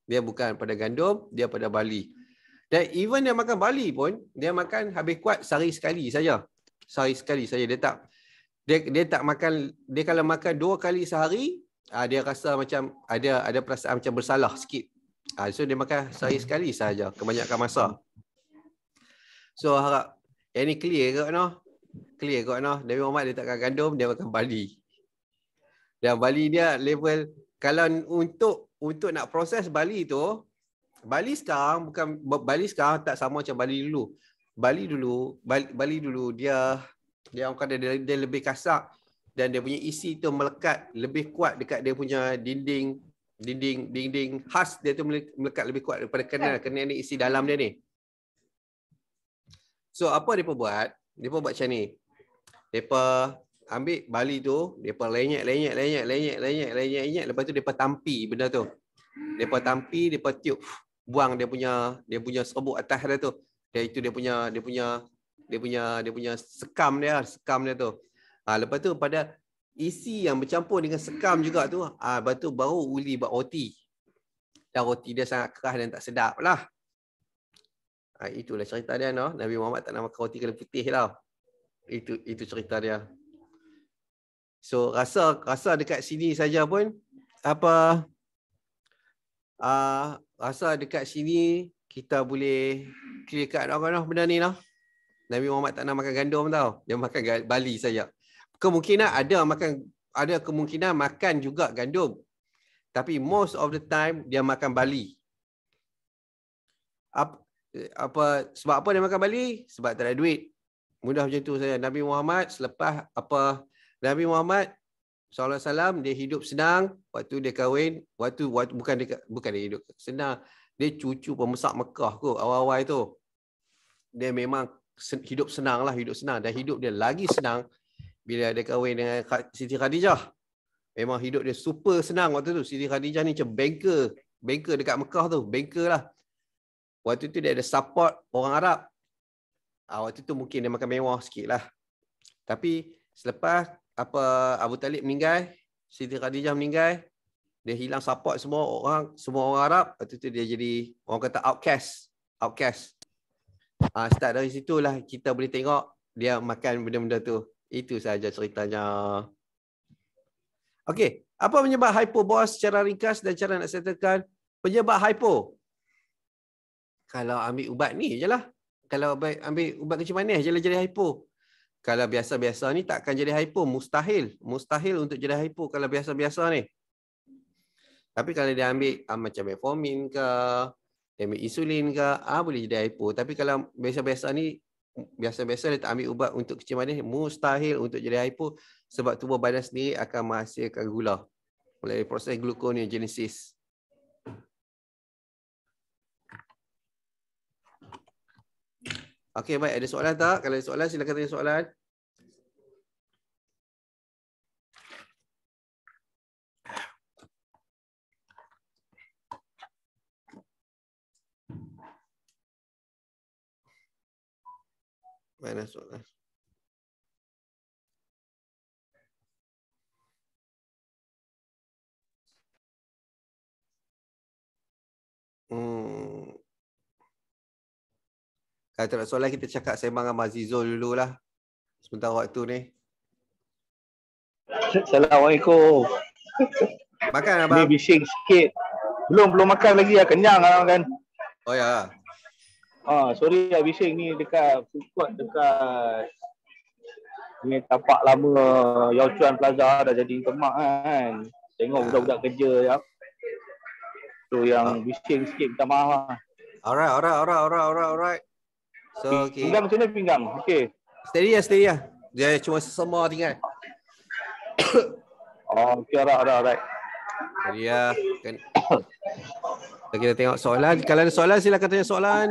Dia bukan pada gandum, dia pada Bali. Dan even dia makan Bali pun, dia makan habis kuat sehari sekali saja. Sehari sekali saja dia tak. Dia, dia tak makan, dia kalau makan dua kali sehari, ah, dia rasa macam ada ada perasaan macam bersalah sikit. Ah, so dia makan sehari sekali saja kebanyakan masa. So harap yang ni clear kot noh. Clear kot noh. Nabi Muhammad letakkan gandum, dia akan bali. Dan bali dia level kalau untuk untuk nak proses bali tu, bali sekarang bukan bali sekarang tak sama macam bali dulu. Bali dulu, bali, bali dulu dia dia orang kata dia, dia lebih kasar dan dia punya isi tu melekat lebih kuat dekat dia punya dinding dinding dinding khas dia tu melekat lebih kuat daripada kenal kenal ni isi dalam dia ni. So apa depa buat? Depa buat macam ni. Depa ambil bali tu, depa lenyek lenyek lenyek lenyek lenyek lenyek lenyek lepas tu depa tampi benda tu. Depa tampi, depa tiup buang dia punya dia punya serbuk atas dia tu. Dia itu dia punya dia punya dia punya dia punya sekam dia, lah, sekam dia tu. Ha, lepas tu pada isi yang bercampur dengan sekam juga tu, ah ha, lepas baru uli buat roti. Dan roti dia sangat keras dan tak sedap lah. Ha, itulah cerita dia noh. Nabi Muhammad tak nak makan roti kena putih lah. Itu itu cerita dia. So rasa rasa dekat sini saja pun apa ah uh, rasa dekat sini kita boleh clear kat orang lah, noh benda ni lah. Nabi Muhammad tak nak makan gandum tau. Dia makan Bali saja. Kemungkinan ada makan ada kemungkinan makan juga gandum. Tapi most of the time dia makan Bali. Apa, apa sebab apa dia makan Bali? Sebab tak ada duit. Mudah macam tu saya. Nabi Muhammad selepas apa Nabi Muhammad sallallahu alaihi wasallam dia hidup senang, waktu dia kahwin, waktu, waktu bukan dia bukan dia hidup senang. Dia cucu pembesar Mekah kot awal-awal tu. Dia memang hidup senang lah, hidup senang dan hidup dia lagi senang bila dia kahwin dengan Siti Khadijah. Memang hidup dia super senang waktu tu. Siti Khadijah ni macam banker, banker dekat Mekah tu, banker lah. Waktu tu dia ada support orang Arab. Ah waktu tu mungkin dia makan mewah lah. Tapi selepas apa Abu Talib meninggal, Siti Khadijah meninggal, dia hilang support semua orang, semua orang Arab. Waktu tu dia jadi orang kata outcast, outcast. Ah start dari situlah kita boleh tengok dia makan benda-benda tu. Itu saja ceritanya. Okey, apa penyebab hypo boss secara ringkas dan cara nak settlekan penyebab hypo? kalau ambil ubat ni je lah. Kalau ambil ubat kecil manis je lah jadi hypo. Kalau biasa-biasa ni takkan jadi hypo. Mustahil. Mustahil untuk jadi hypo kalau biasa-biasa ni. Tapi kalau dia ambil ah, macam metformin ke, dia ambil insulin ke, ah, boleh jadi hypo. Tapi kalau biasa-biasa ni, biasa-biasa dia tak ambil ubat untuk kecil manis, mustahil untuk jadi hypo sebab tubuh badan sendiri akan menghasilkan gula melalui proses gluconeogenesis. Okey, baik. Ada soalan tak? Kalau ada soalan, silakan tanya soalan. Mana soalan? Hmm. Kalau tak nak soalan kita cakap saya dengan Mazizul dulu lah Sebentar waktu ni Assalamualaikum Makan abang Ini bising sikit Belum belum makan lagi lah kenyang lah kan Oh ya Ah, sorry lah bising ni dekat food dekat ni tapak lama Yau Chuan Plaza dah jadi kemak kan. Tengok ha. budak-budak kerja ya. Tu yang ha. bising sikit minta maaf lah. Alright, alright, alright, alright, alright. So, okay. Pinggang macam mana pinggang? Okay. Steady lah, steady lah. Dia cuma sesama tinggal. oh, okay, alright, alright, alright. Steady lah. Kan. Okay, kita tengok soalan. Kalau ada soalan, silakan tanya soalan.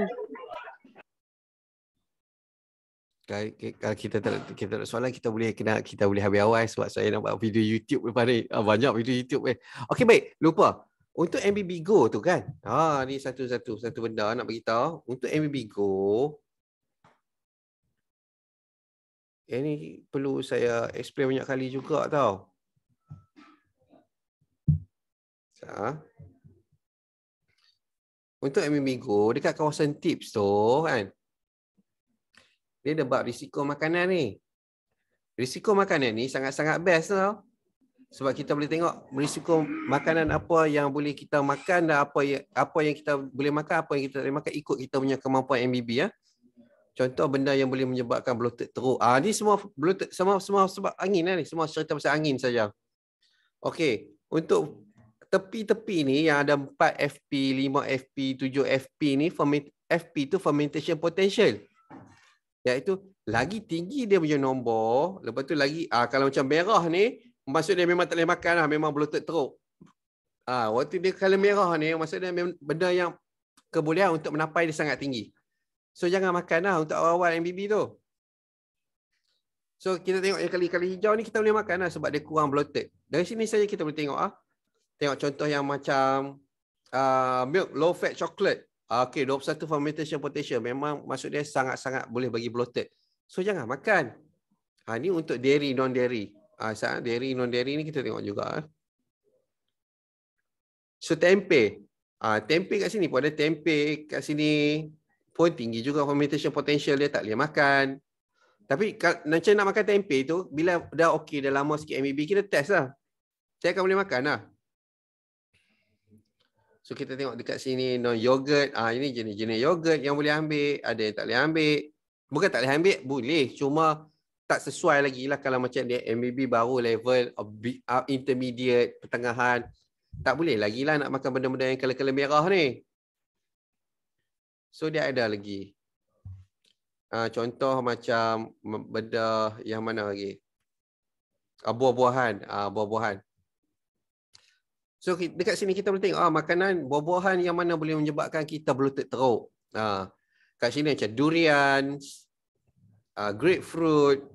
Kalau kita kita tak, kita tak ada soalan kita boleh kena kita boleh habis awal eh, sebab saya nak buat video YouTube lepas ni. Ah, banyak video YouTube eh. Okey baik, lupa. Untuk MBB Go tu kan. Ha ni satu-satu satu benda nak bagi tahu. Untuk MBB Go ini perlu saya explain banyak kali juga tau. Ha. Untuk Amigo, dekat kawasan tips tu kan. Dia ada bab risiko makanan ni. Risiko makanan ni sangat-sangat best tau. Sebab kita boleh tengok risiko makanan apa yang boleh kita makan dan apa yang, apa yang kita boleh makan, apa yang kita boleh makan ikut kita punya kemampuan MBB. Ya contoh benda yang boleh menyebabkan bloated teruk. Ah ni semua bloated semua semua sebab angin lah ni, semua cerita pasal angin saja. Okey, untuk tepi-tepi ni yang ada 4 FP, 5 FP, 7 FP ni ferment, FP tu fermentation potential. Iaitu lagi tinggi dia punya nombor, lepas tu lagi ah kalau macam merah ni maksud dia memang tak boleh makan lah, memang bloated teruk. Ah waktu dia kalau merah ni maksud dia benda yang kebolehan untuk menapai dia sangat tinggi. So jangan makan lah untuk awal-awal MBB tu. So kita tengok yang kali-kali hijau ni kita boleh makan lah sebab dia kurang bloated. Dari sini saja kita boleh tengok ah. Tengok contoh yang macam uh, milk low fat chocolate. Uh, okay, 21 fermentation potassium. Memang maksud dia sangat-sangat boleh bagi bloated. So jangan makan. Ha, ah, ini untuk dairy, non-dairy. ha, sah, dairy, non-dairy ni kita tengok juga. Ha. So tempe. ha, tempe kat sini pun ada tempe kat sini pun tinggi juga fermentation potential dia tak boleh makan. Tapi macam nak makan tempe tu bila dah okey dah lama sikit MBB kita test lah. Dia akan boleh makan lah. So kita tengok dekat sini no yogurt. Ah ini jenis-jenis yogurt yang boleh ambil, ada yang tak boleh ambil. Bukan tak boleh ambil, boleh. Cuma tak sesuai lagi lah kalau macam dia MBB baru level ah, intermediate, pertengahan. Tak boleh lagi lah nak makan benda-benda yang kala-kala merah ni. So dia ada lagi. Uh, contoh macam benda yang mana lagi? Uh, buah-buahan, uh, buah-buahan. So dekat sini kita boleh tengok ah uh, makanan buah-buahan yang mana boleh menyebabkan kita berlutut teruk. Ah uh, kat sini macam durian, uh, grapefruit,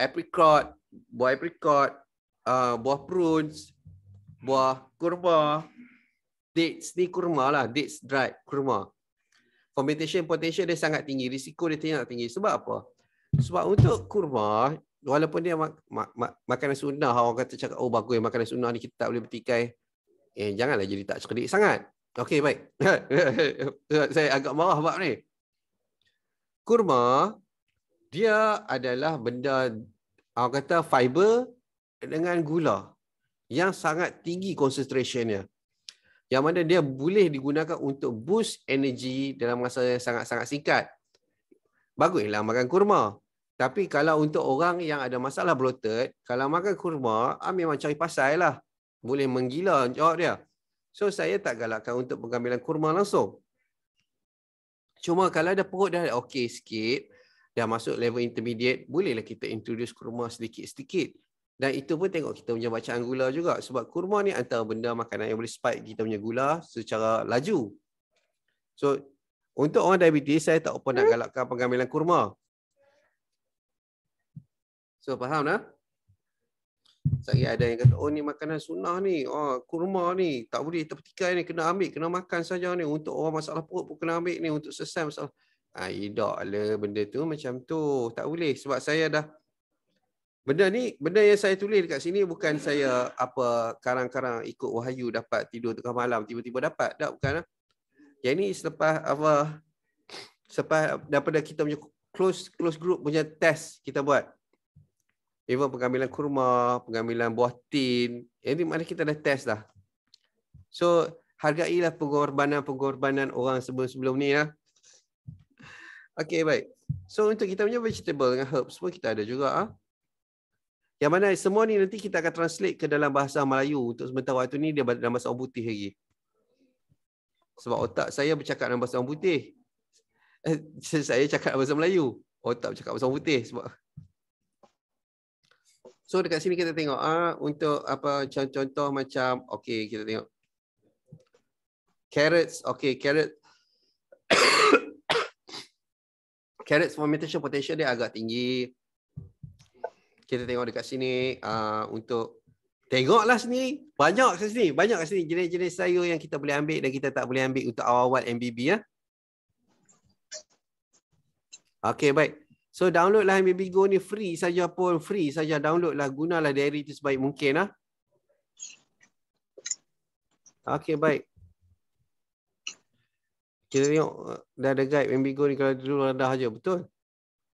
apricot, buah apricot, uh, buah prunes, buah kurma, dates ni kurma lah, dates dried kurma fermentation potential dia sangat tinggi, risiko dia sangat tinggi. Sebab apa? Sebab untuk kurma, walaupun dia mak, mak, mak, makanan sunnah, orang kata cakap, oh bagus eh, makanan sunnah ni kita tak boleh bertikai. Eh, janganlah jadi tak cerdik sangat. Okay baik. Saya agak marah bab ni. Kurma, dia adalah benda, orang kata fiber dengan gula yang sangat tinggi konsentrasinya yang mana dia boleh digunakan untuk boost energi dalam masa yang sangat-sangat singkat. Baguslah makan kurma. Tapi kalau untuk orang yang ada masalah bloated, kalau makan kurma, ah, memang cari pasal lah. Boleh menggila jawab dia. So saya tak galakkan untuk pengambilan kurma langsung. Cuma kalau ada perut dah okey sikit, dah masuk level intermediate, bolehlah kita introduce kurma sedikit-sedikit. Dan itu pun tengok kita punya bacaan gula juga. Sebab kurma ni antara benda makanan yang boleh spike kita punya gula secara laju. So, untuk orang diabetes, saya tak nak hmm? galakkan pengambilan kurma. So, faham tak? Saya ada yang kata, oh ni makanan sunnah ni, oh, kurma ni, tak boleh terpetikai ni, kena ambil, kena makan saja ni. Untuk orang masalah perut pun kena ambil ni, untuk selesai masalah. Ha, ah, tak lah benda tu macam tu. Tak boleh. Sebab saya dah Benda ni, benda yang saya tulis dekat sini bukan saya apa karang-karang ikut wahyu dapat tidur tengah malam tiba-tiba dapat. Tak bukan. Lah. Yang ini selepas apa selepas daripada kita punya close close group punya test kita buat. Even pengambilan kurma, pengambilan buah tin. Yang ini mana kita dah test dah. So, hargailah pengorbanan-pengorbanan orang sebelum-sebelum ni lah. Okay, baik. So, untuk kita punya vegetable dengan herbs pun kita ada juga. Ha? Yang mana semua ni nanti kita akan translate ke dalam bahasa Melayu. Untuk sementara waktu ni dia dalam bahasa orang putih lagi. Sebab otak saya bercakap dalam bahasa orang putih. saya cakap dalam bahasa Melayu. Otak bercakap bahasa orang putih. Sebab... So dekat sini kita tengok. ah ha, untuk apa contoh-contoh macam. Okay kita tengok. Carrots. Okay carrots. carrots fermentation potential dia agak tinggi kita tengok dekat sini uh, untuk tengoklah sini banyak kat sini banyak kat sini jenis-jenis sayur yang kita boleh ambil dan kita tak boleh ambil untuk awal-awal MBB ya. Okey baik. So downloadlah MBB Go ni free saja pun free saja downloadlah gunalah diary tu sebaik mungkin ah. Okey baik. Kita tengok dah ada guide MBB Go ni kalau dulu rendah aja betul.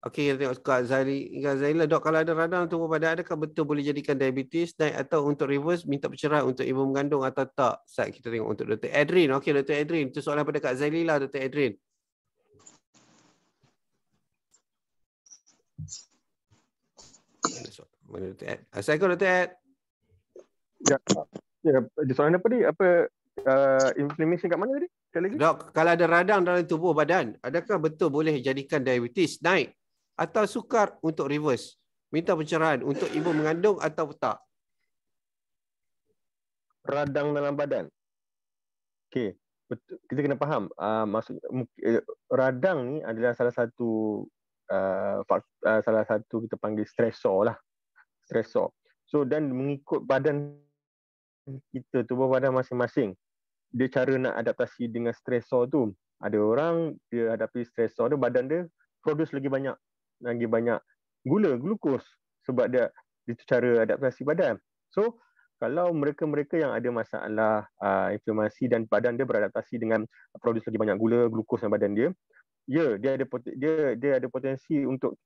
Okey kita tengok Kak Zaili. Kak Zaila, dok kalau ada radang tu pada adakah betul boleh jadikan diabetes naik atau untuk reverse minta bercerai untuk ibu mengandung atau tak? Sat kita tengok untuk Dr. Adrian. Okey Dr. Adrian, itu soalan pada Kak Zaili lah Dr. Adrian. Assalamualaikum Dr. Ad. Ya. Ya, soalan apa ni? Apa uh, inflammation kat mana tadi? Dok, kalau ada radang dalam tubuh badan, adakah betul boleh jadikan diabetes naik? atau sukar untuk reverse minta pencerahan untuk ibu mengandung atau tak radang dalam badan okey kita kena faham uh, maksud eh, radang ni adalah salah satu uh, salah satu kita panggil stressor lah stressor so dan mengikut badan kita tubuh badan masing-masing dia cara nak adaptasi dengan stressor tu ada orang dia hadapi stressor tu badan dia produce lagi banyak lagi banyak gula, glukos sebab dia itu cara adaptasi badan. So kalau mereka-mereka yang ada masalah uh, inflamasi dan badan dia beradaptasi dengan produce lagi banyak gula, glukos dalam badan dia, ya dia ada dia dia ada potensi untuk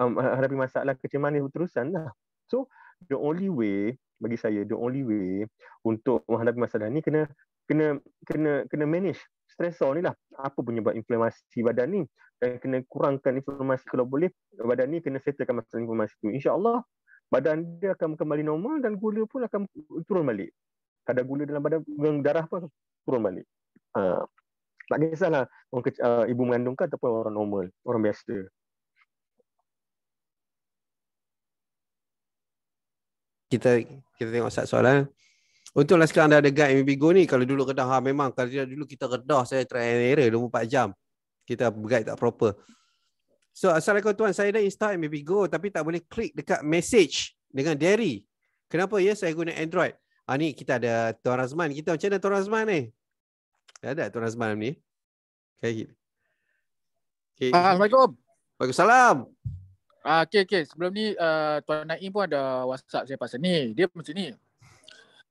ah, menghadapi um, masalah kencing manis berterusan lah. So the only way bagi saya the only way untuk menghadapi masalah ni kena kena kena kena manage stresor ni lah. Apa penyebab inflamasi badan ni? Dan kena kurangkan inflamasi kalau boleh. Badan ni kena settlekan masalah inflamasi tu. InsyaAllah badan dia akan kembali normal dan gula pun akan turun balik. Kadar gula dalam badan dan darah pun akan turun balik. Ha. Tak kisahlah orang uh, ibu mengandung ke ataupun orang normal, orang biasa. Kita kita tengok satu soalan. Untunglah sekarang anda ada guide Mibigo ni. Kalau dulu kedah ha, memang kalau tidak dulu kita kedah saya try and error 24 jam. Kita guide tak proper. So assalamualaikum tuan, saya dah install Mibigo tapi tak boleh klik dekat message dengan diary. Kenapa ya saya guna Android? Ha, ni kita ada Tuan Razman. Kita macam mana Tuan Razman ni? Tak ada Tuan Razman ni. Okay. okay. Assalamualaikum. Waalaikumsalam. Ah, okay, okay. Sebelum ni uh, Tuan Naim pun ada WhatsApp saya pasal ni. Dia macam ni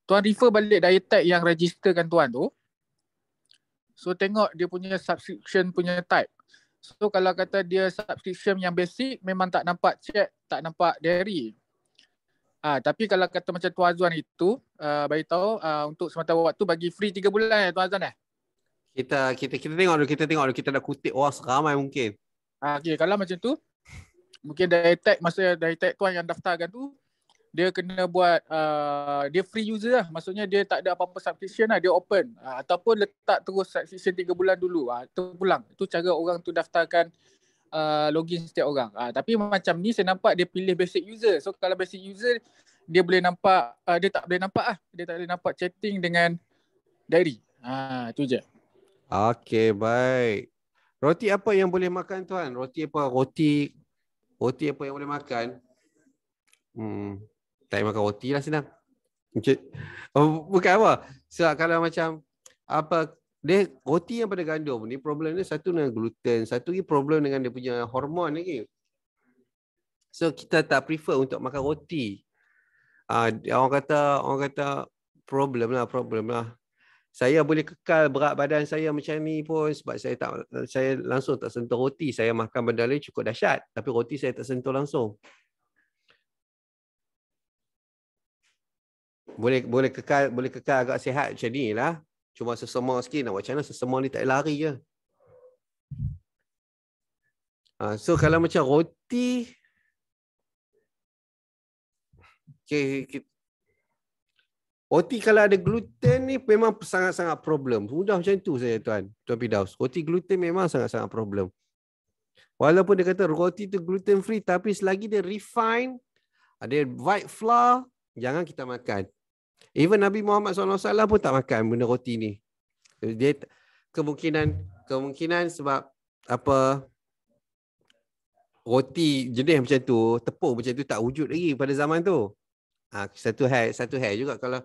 tuan refer balik diet tag yang registerkan tuan tu so tengok dia punya subscription punya type so kalau kata dia subscription yang basic memang tak nampak check tak nampak dairy ah ha, tapi kalau kata macam tuan Azwan itu uh, ah, bagi tahu uh, ah, untuk sementara waktu bagi free 3 bulan ya tuan Azwan eh kita kita kita tengok dulu kita tengok dulu kita dah kutip orang oh, seramai mungkin ha, ah, okay, kalau macam tu mungkin dari tag masa dari tag tuan yang daftarkan tu dia kena buat uh, dia free user lah maksudnya dia tak ada apa-apa subscription lah dia open uh, ataupun letak terus subscription 3 bulan dulu uh, ah, pulang tu cara orang tu daftarkan uh, login setiap orang uh, tapi macam ni saya nampak dia pilih basic user so kalau basic user dia boleh nampak uh, dia tak boleh nampak ah dia tak boleh nampak chatting dengan diary uh, tu je Okay, baik. Roti apa yang boleh makan tuan? Roti apa? Roti roti apa yang boleh makan? Hmm. Tak makan roti lah senang. Okay. Oh, bukan apa. Sebab so, kalau macam apa dia roti yang pada gandum ni problem dia satu dengan gluten, satu lagi problem dengan dia punya hormon lagi. So kita tak prefer untuk makan roti. Uh, orang kata orang kata problem lah, problem lah. Saya boleh kekal berat badan saya macam ni pun sebab saya tak saya langsung tak sentuh roti. Saya makan benda lain cukup dahsyat. Tapi roti saya tak sentuh langsung. boleh boleh kekal boleh kekal agak sihat macam ni lah. Cuma sesama sikit nak buat macam mana sesama ni tak lari je. Ha, so kalau macam roti okay, Roti kalau ada gluten ni memang sangat-sangat problem. Mudah macam tu saya tuan. Tuan Pidaus. Roti gluten memang sangat-sangat problem. Walaupun dia kata roti tu gluten free tapi selagi dia refine ada white flour jangan kita makan. Even Nabi Muhammad SAW pun tak makan benda roti ni. Dia kemungkinan kemungkinan sebab apa roti jenis macam tu, tepung macam tu tak wujud lagi pada zaman tu. Ha, satu hal satu hal juga kalau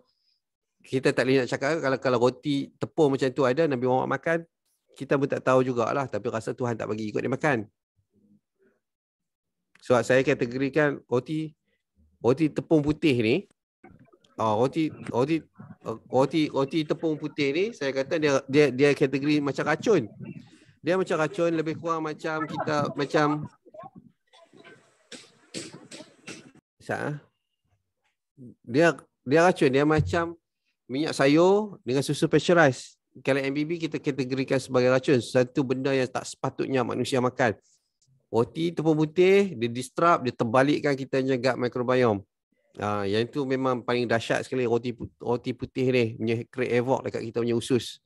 kita tak boleh nak cakap kalau kalau roti tepung macam tu ada Nabi Muhammad makan kita pun tak tahu jugalah tapi rasa Tuhan tak bagi ikut dia makan. Sebab so, saya kategorikan roti roti tepung putih ni Oh, roti roti eh, roti roti tepung putih ni saya kata dia dia dia kategori macam racun. Dia macam racun lebih kurang macam kita macam Sa. Ah. Dia dia racun dia macam minyak sayur dengan susu pasteurized. Kalau MBB kita kategorikan sebagai racun satu benda yang tak sepatutnya manusia makan. Roti tepung putih dia disrupt dia terbalikkan kita punya gut microbiome. Ah, yang itu memang paling dahsyat sekali roti roti putih ni punya create havoc dekat kita punya usus.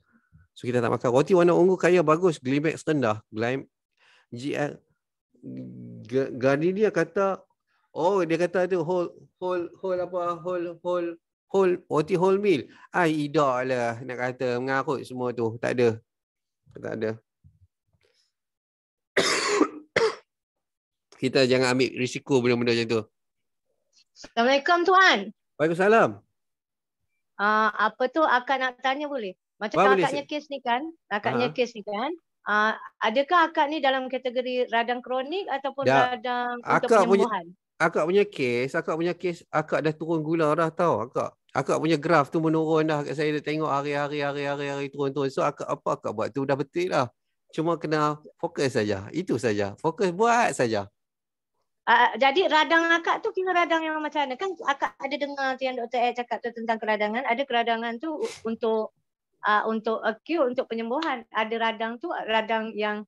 So kita tak makan roti warna ungu kaya bagus, glimex rendah, glim GL Gardenia kata oh dia kata tu whole whole whole apa whole whole whole roti whole meal. Ai idaklah nak kata mengarut semua tu, tak ada. Tak ada. kita jangan ambil risiko benda-benda macam tu. Assalamualaikum tuan. Waalaikumsalam. Uh, apa tu akak nak tanya boleh? Macam Wah, akaknya boleh. kes ni kan? Akaknya uh-huh. kes ni kan? Uh, adakah akak ni dalam kategori radang kronik ataupun ya. radang akak untuk penyembuhan? Punya, akak punya kes, akak punya kes, akak dah turun gula dah tau akak. Akak punya graf tu menurun dah. Saya dah tengok hari-hari hari-hari hari turun turun. So akak apa akak buat tu dah betul lah. Cuma kena fokus saja. Itu saja. Fokus buat saja jadi radang akak tu kira radang yang macam mana? Kan akak ada dengar tu yang Dr. Air cakap tu tentang keradangan. Ada keradangan tu untuk uh, untuk acute, untuk penyembuhan. Ada radang tu radang yang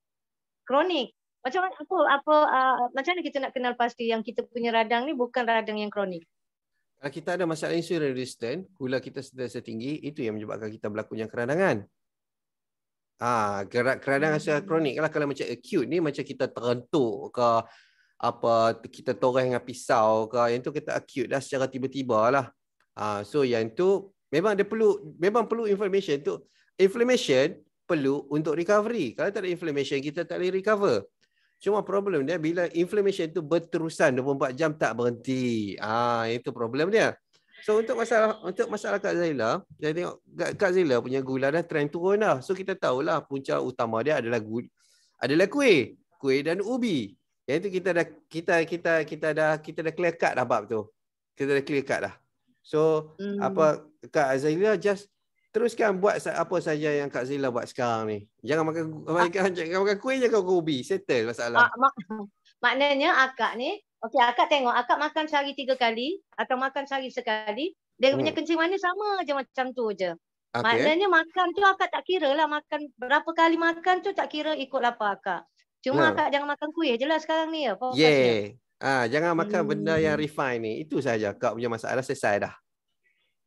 kronik. Macam mana, apa, apa, uh, macam mana kita nak kenal pasti yang kita punya radang ni bukan radang yang kronik? Kalau kita ada masalah insulin resistant, gula kita sentiasa setinggi itu yang menyebabkan kita berlakunya keradangan. Ah, ha, keradangan secara hmm. kronik lah kalau macam acute ni macam kita terentuk ke apa kita toreh dengan pisau ke yang tu kita acute dah secara tiba-tiba lah uh, so yang tu memang dia perlu memang perlu inflammation tu inflammation perlu untuk recovery kalau tak ada inflammation kita tak boleh recover cuma problem dia bila inflammation tu berterusan 24 jam tak berhenti ah itu problem dia So untuk masalah untuk masalah Kak Zaila, saya tengok Kak, Kak Zaila punya gula dah trend turun dah. So kita tahulah punca utama dia adalah gula, adalah kuih, kuih dan ubi. Iaitu kita dah kita kita kita dah kita dah clear cut dah bab tu. Kita dah clear cut dah. So hmm. apa Kak Azila just teruskan buat apa saja yang Kak Azila buat sekarang ni. Jangan makan ah. makan jangan makan kuih jangan makan ubi. Settle masalah. Ah, mak- maknanya akak ni Okey, akak tengok. Akak makan sehari tiga kali atau makan sehari sekali. Dia punya hmm. kencing mana sama je macam tu je. Okay. Maknanya makan tu akak tak kira lah. Makan berapa kali makan tu tak kira ikut lapar akak. Cuma ha. akak jangan makan kuih je lah sekarang ni. Yeah. Ha, jangan makan hmm. benda yang hmm. refine ni. Itu saja Kak punya masalah selesai dah.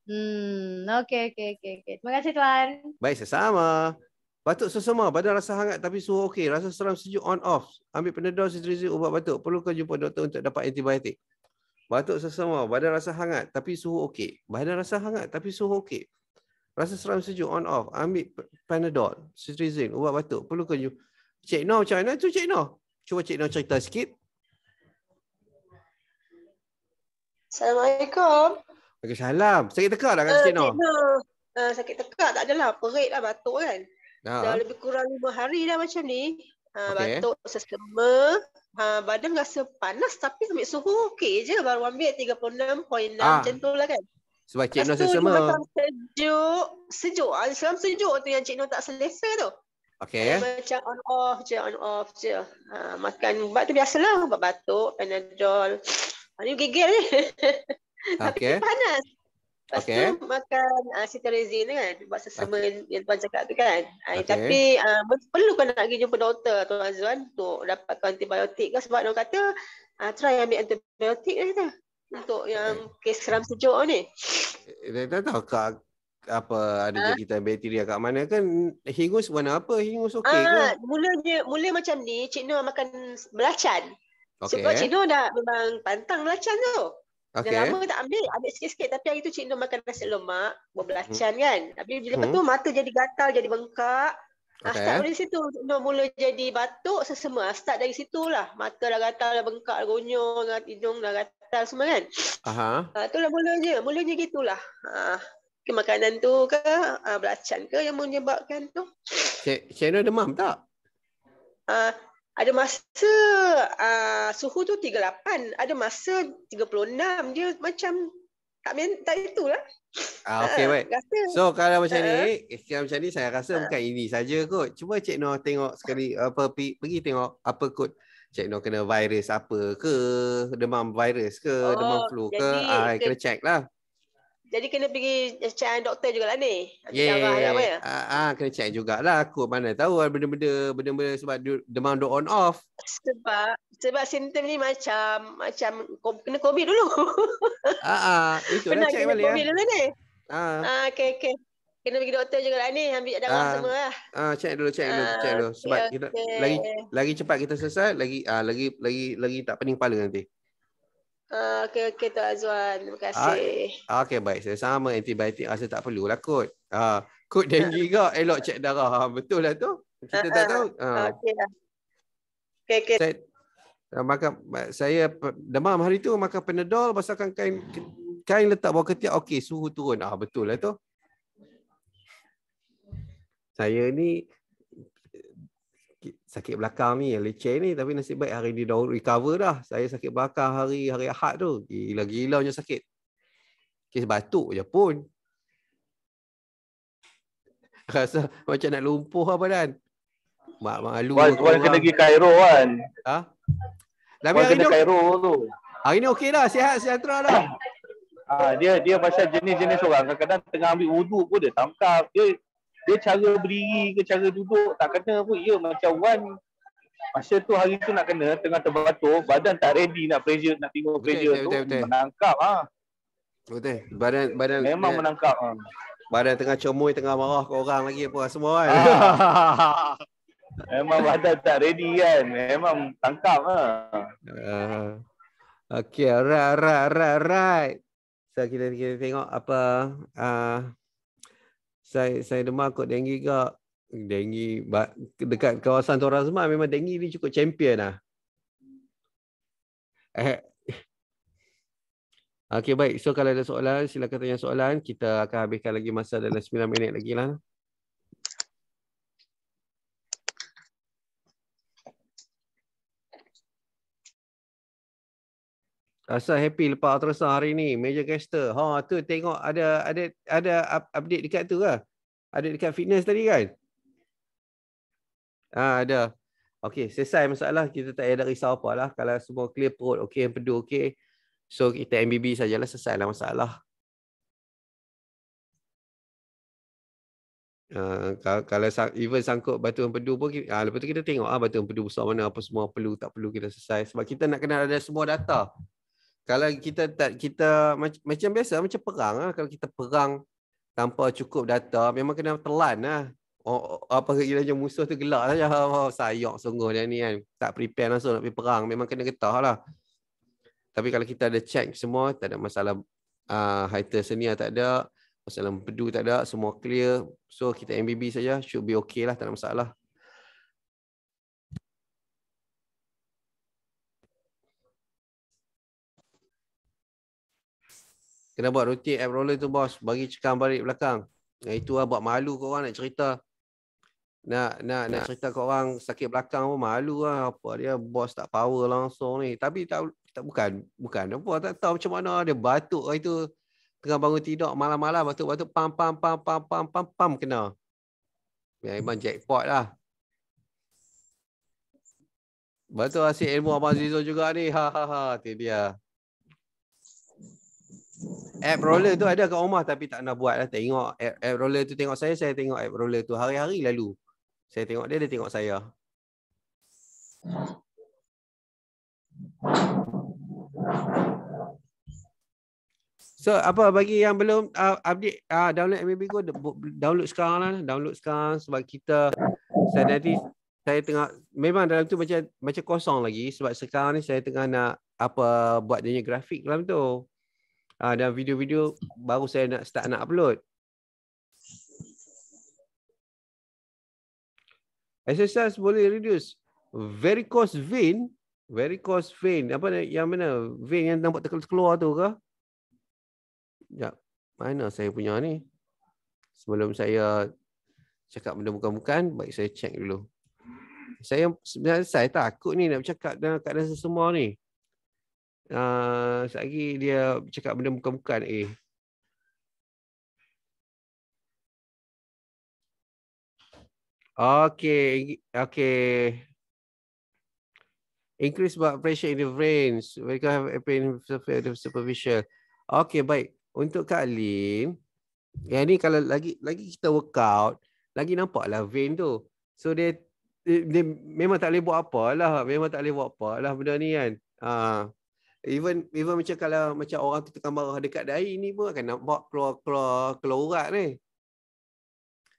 Hmm, okay, okay, okay, okay. Terima kasih tuan. Baik, sesama. Batuk sesama, badan rasa hangat tapi suhu okey, rasa seram sejuk on off. Ambil penedor sitrizi ubat batuk, Perlu perlukan jumpa doktor untuk dapat antibiotik. Batuk sesama, badan rasa hangat tapi suhu okey. Badan rasa hangat tapi suhu okey. Rasa seram sejuk on off, ambil panadol, sitrizin, ubat batuk, Perlu perlukan jumpa Cik Noh macam mana tu Cik Noh? Cuba Cik Noh cerita sikit. Assalamualaikum. salam. Sakit teka tak kan Cik Noh? Uh, sakit teka tak adalah. Perit lah batuk kan. Ha. Dah lebih kurang lima hari dah macam ni. Uh, ha, okay. Batuk sesama. Uh, ha, badan rasa panas tapi ambil suhu okey je. Baru ambil 36.6 ha. Ah. macam tu lah kan. Sebab Cik Noh sesama. Sejuk. Sejuk. Ah, Selam sejuk tu yang Cik Noh tak selesa tu. Okay. Macam on off je, on off je. Uh, makan ubat tu biasalah. Ubat batuk, panadol. Ha, ni gigil ni. Okay. Tapi panas. Lepas okay. tu makan uh, ah, sitarizin kan. Buat sesemen okay. yang tuan cakap tu kan. Ah, okay. tapi uh, perlu kan nak pergi jumpa doktor tuan Azwan untuk dapatkan antibiotik kan. Sebab orang kata uh, try ambil antibiotik kan. Untuk yang kes seram sejuk ni. Eh, eh, dah tahu kak apa ada ha? Ah. jangkitan bakteria kat mana kan hingus warna apa hingus okey ha, ke ah, mula je mula macam ni cik Noor makan belacan okay. sebab cik Noor dah memang pantang belacan tu okay. dah lama tak ambil ambil sikit-sikit tapi hari tu cik Noor makan nasi lemak buat hmm. belacan hmm. kan tapi bila hmm. tu mata jadi gatal jadi bengkak ah, okay. start dari situ Cik Noor mula jadi batuk sesemua Start dari situ lah Mata dah gatal, dah bengkak, dah gonyong, dah hidung, dah gatal semua kan Aha. Uh, itulah mulanya Mulanya gitulah. Uh ke makanan tu ke uh, belacan ke yang menyebabkan tu. Cik, demam tak? Uh, ada masa uh, suhu tu 38, ada masa 36 dia macam tak mental itulah. Ah, okay, baik. So kalau macam uh, ni, eh, kalau macam ni saya rasa uh, bukan ini saja kot. Cuba Cik Noh tengok sekali apa pergi, pergi tengok apa kot Cik Noh kena virus apa ke, demam virus ke, oh, demam flu jadi, ke. Ah, kena check lah. Jadi kena pergi check doktor jugalah ni. Ya? Yeah. Ah, ah, kena check jugalah. Aku mana tahu benda-benda benda-benda sebab demam do on off. Sebab sebab simptom ni macam macam kena covid dulu. ah, ah, itu lah, kena check balik. Kena covid lah. dulu ni. Ah. ah okay, okay. Kena pergi doktor juga lah ni ambil darah ah, semua lah. Ah, check dulu, check dulu, ah, check dulu. Ah, sebab okay, ya, kita okay. lagi lagi cepat kita selesai, lagi ah lagi lagi lagi tak pening kepala nanti. Ah, okay, okay Tuan Azwan. Terima ah, kasih. Ah, okay, baik. Saya sama antibiotik rasa tak perlulah kot. Ah, kot denggi ke elok cek darah. Ah, betul lah tu. Kita tak tahu. Ah. Okay. Lah. Okay, okay. Saya, maka saya demam hari tu maka penedol pasalkan kain kain letak bawah ketiak okey suhu turun ah betul lah tu saya ni sakit belakang ni yang leceh ni tapi nasib baik hari ni dah recover dah. Saya sakit belakang hari hari Ahad tu. Gila-gila punya sakit. Kes batuk je pun. Rasa macam nak lumpuh apa lah dan Mak malu. Wan, wan kena pergi Cairo kan. Ha? Lama hari Cairo tu. Hari ni okey dah, sihat sihatra dah. Ah dia dia pasal jenis-jenis orang kadang-kadang tengah ambil wuduk pun dia tangkap. Dia dia cara berdiri ke cara duduk tak kena pun ya macam Wan masa tu hari tu nak kena tengah terbatuk badan tak ready nak pressure nak tengok pressure betul, tu betul, betul. menangkap ah ha. betul badan badan memang badan, menangkap ah badan tengah comoy tengah marah kat orang lagi apa semua kan memang badan tak ready kan memang tangkap ha. ah ha. uh, okey right right right right so kita kita tengok apa uh, saya saya demam kot denggi ke denggi dekat kawasan Tuan Razman memang denggi ni cukup champion lah eh. okay baik so kalau ada soalan silakan tanya soalan kita akan habiskan lagi masa dalam 9 minit lagi lah Rasa happy lepas ultrasound hari ni. Major caster. Ha tu tengok ada ada ada update dekat tu lah. Ada dekat fitness tadi kan? Ha ada. okay selesai masalah. Kita tak ada risau apa lah. Kalau semua clear perut, okay, pedu, okay, So kita MBB sajalah selesai lah masalah. Uh, kalau, kalau even sangkut batu empedu pun kita, ha, uh, lepas tu kita tengok uh, batu pedu besar mana apa semua perlu tak perlu kita selesai sebab kita nak kenal ada semua data kalau kita tak kita macam, macam biasa macam perang lah. kalau kita perang tanpa cukup data memang kena telan lah. Oh, oh apa kira je musuh tu gelak saja oh, sayang sungguh dia ni kan tak prepare langsung nak pergi perang memang kena getah lah tapi kalau kita ada check semua tak ada masalah uh, ah, haiter senior lah, tak ada masalah pedu tak ada semua clear so kita MBB saja should be okay lah tak ada masalah kena buat roti ab roller tu bos bagi cekam balik belakang nah, itu lah buat malu kau orang nak cerita nak nak nak cerita kau orang sakit belakang pun malu lah apa dia bos tak power langsung ni tapi tak tak bukan bukan apa tak tahu macam mana dia batuk hari lah tu tengah bangun tidur malam-malam batuk-batuk pam pam pam pam pam pam pam kena ya memang jackpot lah Betul asyik lah, ilmu Abang Zizo juga ni. Ha ha ha. Itu dia app roller tu ada kat rumah tapi tak nak buat lah. Tengok app, roller tu tengok saya, saya tengok app roller tu hari-hari lalu. Saya tengok dia, dia tengok saya. So apa bagi yang belum uh, update uh, download MMB Go, download sekarang lah. Download sekarang sebab kita saya nanti saya tengah memang dalam tu macam macam kosong lagi sebab sekarang ni saya tengah nak apa buat dia grafik dalam tu. Ah dan video-video baru saya nak start nak upload. Exercise boleh reduce Very varicose vein, very varicose vein. Apa yang mana? Vein yang nampak terkeluar tu ke? Ya. Mana saya punya ni? Sebelum saya cakap benda bukan-bukan, baik saya check dulu. Saya sebenarnya saya takut ni nak bercakap dengan keadaan semua ni. Ah, sekejap lagi dia cakap benda bukan-bukan eh. Okay, okay. Increase blood pressure in the veins. We can have a pain in the superficial. Okay, baik. Untuk Kak Lin, yang ni kalau lagi lagi kita workout, lagi nampak lah vein tu. So, dia, dia, dia memang tak boleh buat apa lah. Memang tak boleh buat apa lah benda ni kan. Haa. Uh even even macam kalau macam orang tu tengah marah dekat dai ni pun akan nampak keluar-keluar keluar ni.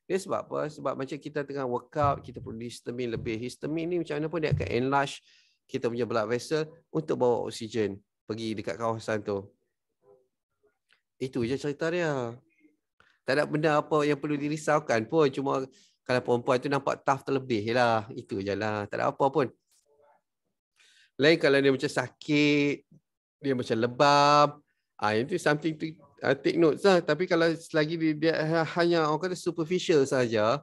Ini sebab apa? Sebab macam kita tengah workout, kita perlu histamin lebih. Histamin ni macam mana pun dia akan enlarge kita punya blood vessel untuk bawa oksigen pergi dekat kawasan tu. Itu je cerita dia. Tak ada benda apa yang perlu dirisaukan pun. Cuma kalau perempuan tu nampak tough terlebih lah. Itu je lah. Tak ada apa pun. Lain kalau dia macam sakit, dia macam lebam, ah itu something to uh, take notes lah. Tapi kalau selagi dia, dia ha, hanya orang kata superficial saja,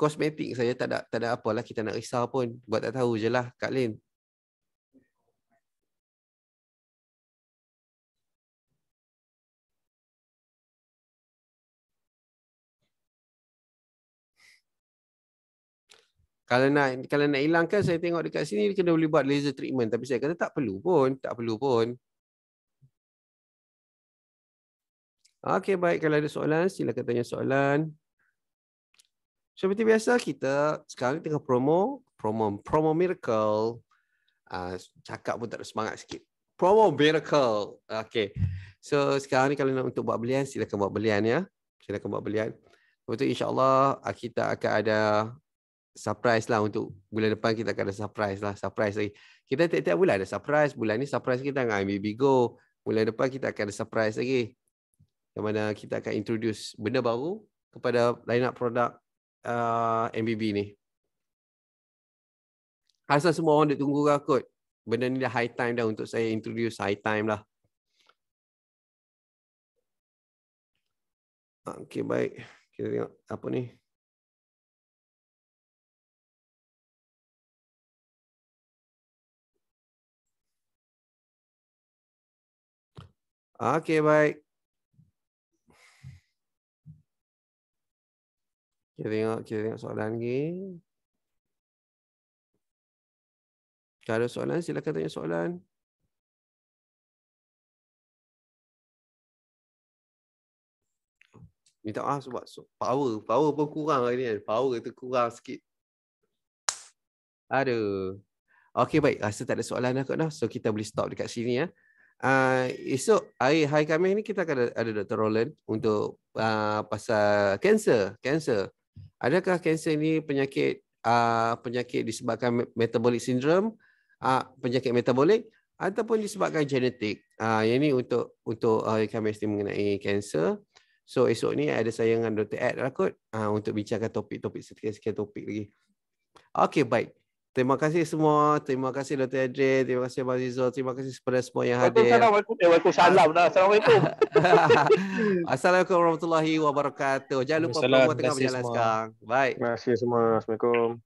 kosmetik saja tak ada tak ada apalah kita nak risau pun. Buat tak tahu je lah Kak Lin. kalau nak kalau nak hilangkan saya tengok dekat sini kena boleh buat laser treatment tapi saya kata tak perlu pun tak perlu pun Okey baik kalau ada soalan sila katanya soalan Seperti biasa kita sekarang tengah promo promo promo miracle uh, cakap pun tak ada semangat sikit promo miracle okey so sekarang ni kalau nak untuk buat belian silakan buat belian ya silakan buat belian Lepas tu insyaAllah ah, kita akan ada surprise lah untuk bulan depan kita akan ada surprise lah surprise lagi kita tiap-tiap bulan ada surprise bulan ni surprise kita dengan IMBB Go bulan depan kita akan ada surprise lagi Di mana kita akan introduce benda baru kepada lineup produk uh, MBB ni rasa semua orang dia tunggu lah kot benda ni dah high time dah untuk saya introduce high time lah Okay, baik. Kita tengok apa ni. Okay baik. Kita tengok, kita tengok soalan lagi. Kalau soalan, silakan tanya soalan. Minta maaf sebab power. Power pun kurang hari ni. Kan. Power tu kurang sikit. Aduh. okay baik. Rasa tak ada soalan dah kot dah. So, kita boleh stop dekat sini. ya. Eh uh, esok hari hari kami ni kita akan ada, Dr. Roland untuk uh, pasal kanser, kanser. Adakah kanser ni penyakit uh, penyakit disebabkan metabolic syndrome, uh, penyakit metabolik ataupun disebabkan genetik. Uh, yang ini untuk untuk hari kami ni mengenai kanser. So esok ni ada saya dengan Dr. Ed lah uh, untuk bincangkan topik-topik sekian-sekian topik lagi. Okay, baik. Terima kasih semua. Terima kasih Dr. Adrian. Terima kasih Abang Zizul. Terima kasih kepada semua yang hadir. Eh, waalaikumsalam. Waalaikumsalam. Assalamualaikum. Assalamualaikum warahmatullahi wabarakatuh. Jangan lupa promo tengah berjalan semua. sekarang. Bye. Terima kasih semua. Assalamualaikum.